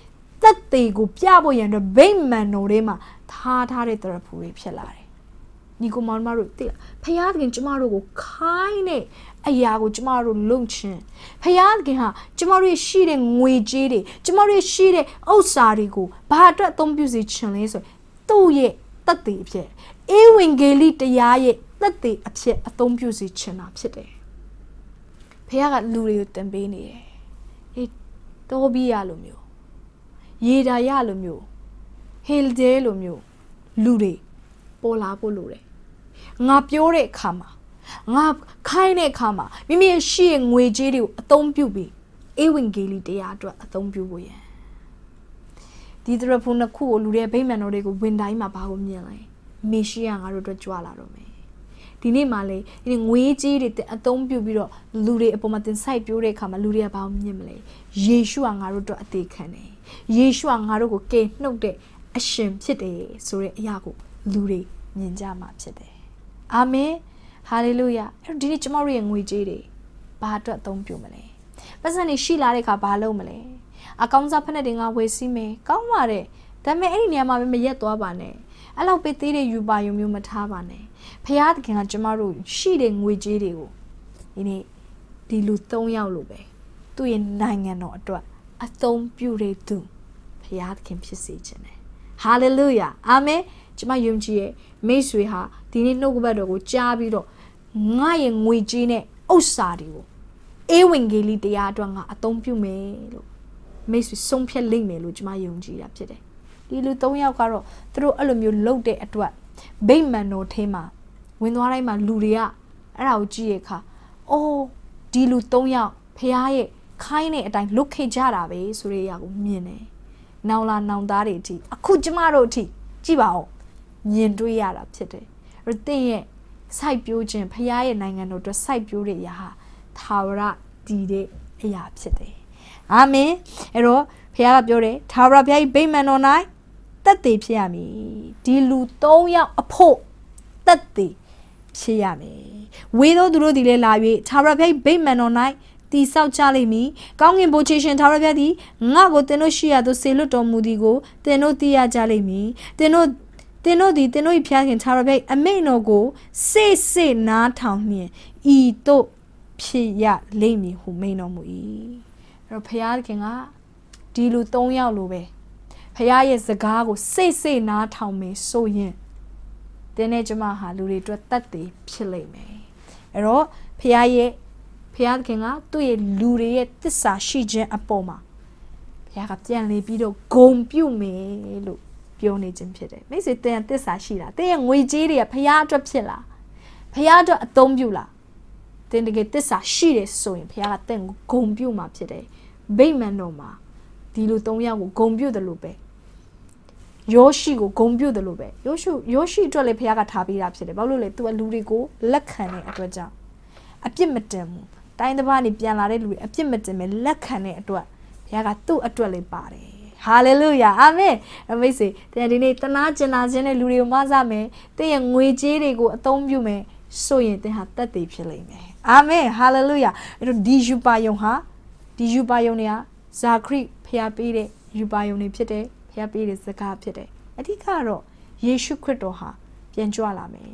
သက်သေကို ပြဖို့ရန်အတွက်ဗိမာန်တော်ထဲမှာထားထားတဲ့သူတို့ဖူတွေဖြစ်လာတယ်ညီကောင်မတို့သိလားဖခင်သခင်ကျမတို့ကို ခိုင်းတဲ့အရာကိုကျမတို့လုံချင်းဖယားသခင်ဟာကျမတို့ရှိတဲ့ငွေကြေးတွေကျမတို့ရှိတဲ့ဥစ္စာတွေကိုဘာအတွက်အသုံးပြုစေချင်လဲဆိုသူ့ရဲ့တသက်အဖြစ်အေဝံဂေလိတရားရဲ့တသက်အဖြစ်အသုံးပြုစေချင်တာဖြစ်တယ်ဖယားကလူတွေကိုတင်ပေးနေတယ်အေးတောဘီယာလိုမျိုးယေဒါယလိုမျိုးဟေလ်ဒဲလိုမျိုးလူတွေပေါ်လာဖို့လိုတယ်ငါပြောတဲ့အခါမှာငါခိုင်းတဲ့အခါမှာမိမိရှိရငွေကြေးတွေကိုအသုံးပြုပြီးအေဝင်ဂေလိတရားအတွက်အသုံးပြုဖို့ရယ်ဒီသရဖုန်နှစ်ခုကိုလူတွေဗိမာန်တော်တွေကိုဝင်တိုင်းမှာဘာကိုမြင်လဲမေရှိယငါတို့အတွက်ကြွလာတော့မယ်ဒီနေ့မှလေဒီငွေကြီးတွေအသုံးပြုပြီးတော့လူတွေအပေါ်မှာတင်ဆိုင်ပြိုးတဲ့အခါမှာလူတွေကဘာမှမြင်မလဲယေရှုကငါတို့အတွက်အသေးခံတယ်ယေရှုကငါတို့ကိုကယ်နှုတ်တဲ့အရှင်ဖြစ်တယ်ဆိုတဲ့အရာကိုလူတွေမြင်ကြမှာဖြစ်တယ်အာမင်ဟာလေလုယာအဲ့တော့ဒီနေ့ကျမတို့ရဲ့ငွေကြေးတွေဘာအတွက်အသုံးပြုမလဲပတ်စံတွေရှိလာတဲ့အခါဘာလုပ်မလဲအကောင်းစားဖက်နဲ့တင်ကဝေစီမယ်ကောင်းပါတဲ့ဒါပေမဲ့အဲ့ဒီနေရာမှာပဲမရက်သွားပါနဲ့အဲ့လောက်ပေးသေးတဲ့ယူပါယုံမျိုးမထားပါနဲ့ဖရာသခင်ကကျမတို့ရှိတဲ့ငွေကြေးတွေကိုဒီနေ့ဒီလူ၃ယောက်လိုပဲသူ့ရဲ့နိုင်ငံတော်အတွက်အသုံးပြုတဲ့သူဖရာသခင်ဖြစ်စေခြင်းနဲ့ဟာလေလုယာအာမင်ကျမယုံကြည်ရဲ့မိတ်ဆွေဟာဒီနေ့နှုတ်ကပတ်တော်ကိုကြားပြီးတော့ငါရဲ့ငွေကြေးနဲ့ဥစ္စာတွေကိုအေဝံဂေလိတရားအတွက်ငါအသုံးပြုမယ်လို့မိတ်ဆွေဆုံးဖြတ်လိမ့်မယ်လို့ကျွန်မယုံကြည်တာဖြစ်တယ်ဒီလူ၃ယောက်ကတော့သူတို့အဲ့လိုမျိုးလှုပ်တဲ့အတွက်ဗိမ္မာန်တော်ထဲမှာဝင်သွားတိုင်းမှာလူတွေကအဲ့ဒါကိုကြည့်ရခါအိုးဒီလူ၃ယောက်ဖះရဲ့ခိုင်းတဲ့အတိုင်းလွတ်ခဲ့ကြတာပဲဆိုတဲ့အရာကိုမြင်တယ်နောင်လာနောင်သားတွေအထိအခုကျမတို့အထိကြည့်ပါဦးမြင်တွေ့ရတာဖြစ်တယ်အဲ့တော့တင့်ရဲ့စိုက်ပျိုးခြင်းဖရာရဲ့နိုင်ငံတော်အတွက်စိုက်ပျိုးတဲ့အရာဟာသာဝရတည်တဲ့အရာဖြစ်တယ်။အာမင်။အဲ့တော့ဖရာကပြောတယ်သာဝရဖရာ၏ဗိမာန်တော်၌တက်တည်ဖြစ်ရမည်။ဒီလူ၃ယောက်အဖို့တက်တည်ဖြစ်ရမယ်။ဝေသောသူတို့သည်လည်းလာ၍သာဝရဖရာ၏ဗိမာန်တော်၌တိဆောက်ကြလိမ့်မည်။ကောင်းကင်ဘုရားရှင်သာရပြသည်ငါ့ကိုသင်တို့ရှိရသို့ဆေလွတ်တော်မူသည်ကိုသင်တို့သိရကြလိမ့်မည်။သင်တို့သင်တို့သည်သင်တို့၏ဖျားခင်ခြားတော်ဘုရားအမိန်တော်ကိုစေ့စေ့နားထောင်လျင်ဤတို့ဖြစ်ရလိမ့်မည်ဟုမိန်တော်မူ၏အဲ့တော့ဘုရားခင်ကဒီလူ၃ယောက်လိုပဲဘုရားရဲ့စကားကိုစိတ်စိတ်နားထောင်မယ်ဆိုရင်တင်းနဲ့ကျမဟာလူတွေအတွက်တတ်သေးဖြစ်လိမ့်မယ်အဲ့တော့ဘုရားရဲ့ဘုရားခင်ကသူ့ရဲ့လူတွေရဲ့တစ္ဆာရှိခြင်းအပေါ်မှာဘုရားကပြန်လေးပြီးတော့ဂုံပြုတ်မယ်လို့ပြောနေခြင်းဖြစ်တယ်မိစေတင်ရတစ္ဆာရှိလားတင်ရငွေကြေးတွေကဖရားအတွက်ဖြစ်လားဖရားအတွက်အသုံးပြုလားတင်တကယ်တစ္ဆာရှိတယ်ဆိုရင်ဖရားကတင်ကိုဂုံပြုမှာဖြစ်တယ်ဗိမ္မာန်တော်မှာဒီလို၃ယောက်ကိုဂုံပြုတယ်လို့ပဲယောရှိကိုဂုံပြုတယ်လို့ပဲယောရှုယောရှိအတွက်လည်းဖခင်ကထားပေးတာဖြစ်တယ်ဘာလို့လဲ तू လူတွေကိုလက်ခံတဲ့အတွက်ကြောင့်အပြစ်မတင်ဘူးတိုင်းတစ်ပါးနေပြန်လာတဲ့လူတွေအပြစ်မတင်ပဲလက်ခံတဲ့အတွက်ဖခင်ကသူ့အတွက်လည်းပါတယ်ဟာလေလုယာအာမင်အမိတ်ဆွေတဲ့ဒီနေ့တနာကျင်နာခြင်းနဲ့လူတွေကိုမဆမယ်သင်ရဲ့ငွေကြေးတွေကိုအသုံးပြုမယ်ဆိုရင်သင်ဟာတက်တည်ဖြစ်လိမ့်မယ်အာမင်ဟာလေလုယာအဲ့တော့ဒီယူပါယုံဟာဒီယူပါယုံတွေကဇာခရိဖျားပေးတဲ့ယူပါယုံတွေဖြစ်တယ်ဖျားပေးတဲ့စကားဖြစ်တယ်အဓိကတော့ယေရှုခရစ်တော်ဟာပြန်ကြွလာမယ်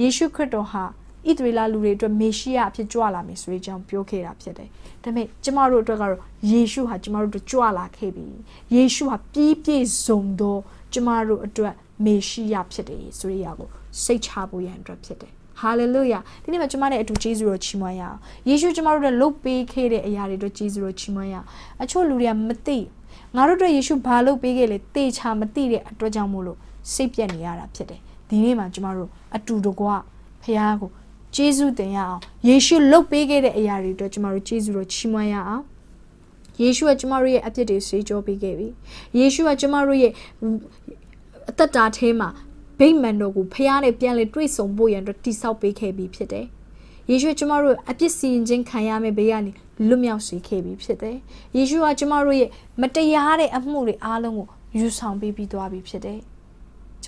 ယေရှုခရစ်တော်ဟာဣသရေလလူတွေအတွက်မေရှိယအဖြစ်ကြွလာမယ်ဆိုတဲ့အကြောင်းပြောခဲ့တာဖြစ်တယ်။ဒါပေမဲ့ကျမတို့အတွက်ကတော့ယေရှုဟာကျမတို့တို့ကြွလာခဲ့ပြီ။ယေရှုဟာပြည့်ပြည့်စုံသောကျမတို့အတွက်မေရှိယဖြစ်တယ်ဆိုတဲ့အရာကိုစိတ်ချဖို့ရန်အတွက်ဖြစ်တယ်။ဟာလေလုယာဒီနေ့မှာကျမနဲ့အတူဂျေဇုတော်ချီးမွမ်းရအောင်ယေရှုကျမတို့နဲ့လုတ်ပေးခဲ့တဲ့အရာတွေအတွက်ဂျေဇုတော်ချီးမွမ်းရအောင်အချို့လူတွေကမသိငါတို့အတွက်ယေရှုဘာလုတ်ပေးခဲ့လဲတေချာမသိတဲ့အတွက်ကြောင့်မို့လို့စိတ်ပြက်နေရတာဖြစ်တယ်ဒီနေ့မှာကျမတို့အတူတကွဖခင်ကိုကျေးဇူးတင်ရအောင်ယေရှုလုပ်ပေးခဲ့တဲ့အရာတွေအတွက်ကျမတို့ကျေးဇူးတော်ချီးမွမ်းရအောင်ယေရှုကကျမတို့ရဲ့အပြစ်တွေဆွေးကြောပေးခဲ့ပြီယေရှုကကျမတို့ရဲ့အသက်တာထဲမှာဗိမာန်တော်ကိုဖျားနဲ့ပြန်လေတွေ့ဆုံဖို့ရန်အတွက်တိဆောက်ပေးခဲ့ပြီဖြစ်တယ်ယေရှုကျမတို့အပြစ်စီရင်ခြင်းခံရမယ့်ဘေးကနေလွတ်မြောက်စေခဲ့ပြီဖြစ်တယ်ယေရှုကကျမတို့ရဲ့မတရားတဲ့အမှုတွေအားလုံးကိုယူဆောင်ပေးပြီးသွားပြီဖြစ်တယ်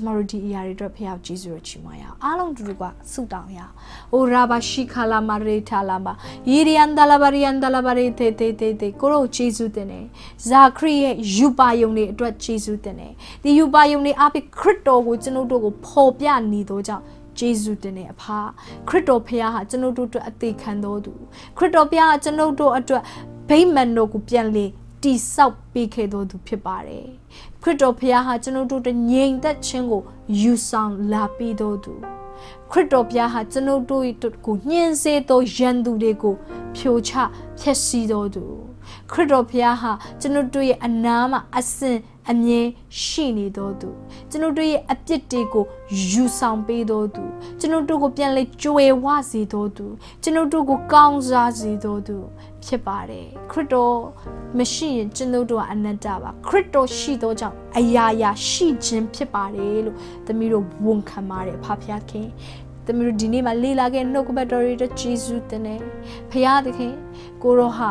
ကျမတို့ဒီအရာတွေအတွက်ဖခင်ကြီးစွာချီးမွမ်းရအောင်အားလုံးတူတူကဆုတောင်းရအောင်။အိုရာဘာရှိခလာမာရေထာလာမာယေရီယန်ဒလာဘာရီယန်ဒလာဘာရီတေတေတေတေကိုရောဂျေဇုတင်တယ်။ဇာခရီရဲ့ယူပါယုံတွေအတွက်ဂျေဇုတင်တယ်။ဒီယူပါယုံတွေအပြင်ခရစ်တော်ကိုကျွန်ုပ်တို့ကိုဖော်ပြနေသောကြောင့်ဂျေဇုတင်တဲ့အဖာခရစ်တော်ဖခင်ဟာကျွန်ုပ်တို့အတွက်အသေးခံတော်သူခရစ်တော်ဖခင်ဟာကျွန်ုပ်တို့အတွက်ဗိမ္မာန်တော်ကိုပြန်လေတိဆောက်ပေးခဲ့တော်သူဖြစ်ပါတယ်ခရစ်တော်ဖခင်ဟာကျွန်တော်တို့တငြိမ်သက်ခြင်းကိုယူဆောင်လာပြီးတော်သူခရစ်တော်ဖခင်ဟာကျွန်တော်တို့ကိုညှင်းဆဲသောရန်သူတွေကိုဖြိုချဖျက်ဆီးတော်သူခရစ်တော်ဖခင်ဟာကျွန်တော်တို့ရဲ့အနာမှာအစဉ်အမြဲရှိနေတော်သူကျွန်တော်တို့ရဲ့အပြစ်တွေကိုယူဆောင်ပေးတော်သူကျွန်တော်တို့ကိုပြန်လဲကြွယ်ဝစေတော်သူကျွန်တော်တို့ကိုကောင်းစားစေတော်သူဖြစ်ပါတယ်ခရစ်တော်မရှိရင်ကျွန်တို့တို့ကအနတ္တပါခရစ်တော်ရှိသောကြောင့်အရာရာရှိခြင်းဖြစ်ပါတယ်လို့သမီးတို့ဝန်ခံပါတယ်ဖဖခင်သမီးတို့ဒီနေ့မှာလေလာခဲ့နှုတ်ကပတ်တော်ရတဲ့ဂျေဇုတင်တယ်ဖရာသခင် ကိုရောဟာ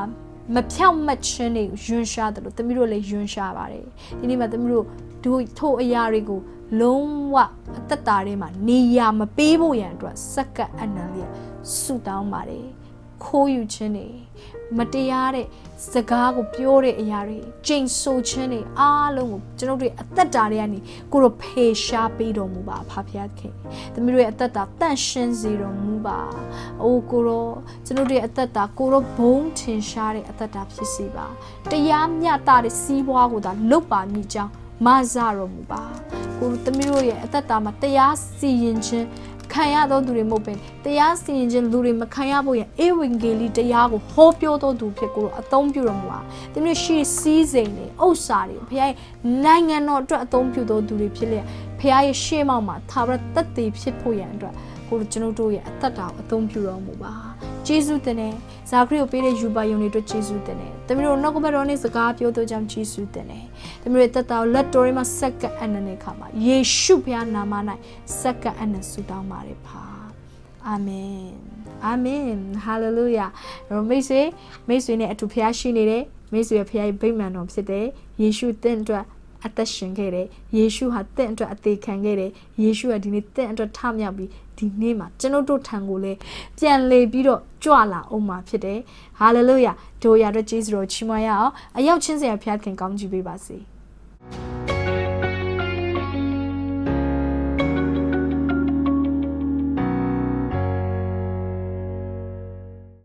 မဖြောင့်မတ်ခြင်းတွေယွန်းရှားတယ်လို့သမီးတို့လည်းယွန်းရှားပါတယ်ဒီနေ့မှာသမီးတို့တို့ထိုအရာတွေကို လုံးဝအသက်တာထဲမှာနေရာမပေးဖို့ရန်အတွက်စက္ကန့်အနံလျက်ဆူတောင်းပါတယ်ခိုးယူခြင်းတွေမတရားတဲ့စကားကိုပြောတဲ့အရာတွေချိန်ဆိုခြင်းတွေအားလုံးကိုကျွန်တို့တွေအသက်တာတွေကနေကိုရောဖေရှားပေးတော်မူပါဖဖခင်သမီးတို့ရဲ့အသက်တာတန့်ရှင်းစေတော်မူပါအိုးကိုရောကျွန်တို့တွေရဲ့အသက်တာကိုရောဘုံထင်ရှားတဲ့အသက်တာဖြစ်စေပါ တရားမျှတတဲ့စီးပွားကိုသာလုပ်ပါမိကြောင်းမဆရောမူပါ ကိုသမီးတို့ရဲ့အသက်တာမှာတရားစီရင်ခြင်းခံရသောသူတွေမဟုတ်ပဲတရားစီရင်ခြင်းလူတွေမခံရဖို့ရန်ဧဝံဂေလိတရားကိုဟောပြောသောသူဖြစ်ကိုတော့အသုံးပြုတော်မူပါသင်တို့ရှေ့စည်းစိမ်တွေဥစ္စာတွေဘုရားနိုင်ငံတော်အတွက်အသုံးပြုသောသူတွေဖြစ်လျက်ဘုရားရဲ့ရှေ့မှောက်မှာသာဝရတတ်သိဖြစ်ဖို့ရန်အတွက်ကိုကျွန်တော်တို့ရဲ့အသက်တာကိုအသုံးပြုတော်မူပါယေရှုတင်တဲ့ဇာခရီကိုပေးတဲ့ယူပါယုံတွေအတွက်ယေရှုတင်တဲ့သမီးတို့နှုတ်ကပတ်တော်နဲ့စကားပြောသူကြောင့်ယေရှုတင်တယ်သမီးတို့တက်တာကိုလက်တော်ထဲမှာစက္ကန့်အနံ့တဲ့ခါမှာယေရှုဘုရားနာမ၌စက္ကန့်အနံ့ဆုတောင်းပါတယ်ဖာအာမင်အာမင်ဟာလေလုယာရောမိတ်ဆွေမိတ်ဆွေနဲ့အတူဘုရားရှိနေတယ်မိတ်ဆွေရဲ့ဘုရားရဲ့ဗိမာန်တော်ဖြစ်တယ်ယေရှုတင့်အတွက်အသက်ရှင်ခဲ့တယ်ယေရှုဟာတင့်အတွက်အသေးခံခဲ့တယ်ယေရှုကဒီနေ့တင့်အတွက်ထမြောက်ပြီးဒီနေ့မှာကျွန်တို့တို့ထံကိုလည်းပြန်လေပြီးတော့ကြွလာအောင်မှာဖြစ်တယ်ဟာလေလုယာတို့ရတော့ကျေးဇူးတော်ချီးမွမ်းရအောင်အရောက်ချင်းစရာဖျားခင်ကောင်းချီးပေးပါစေ။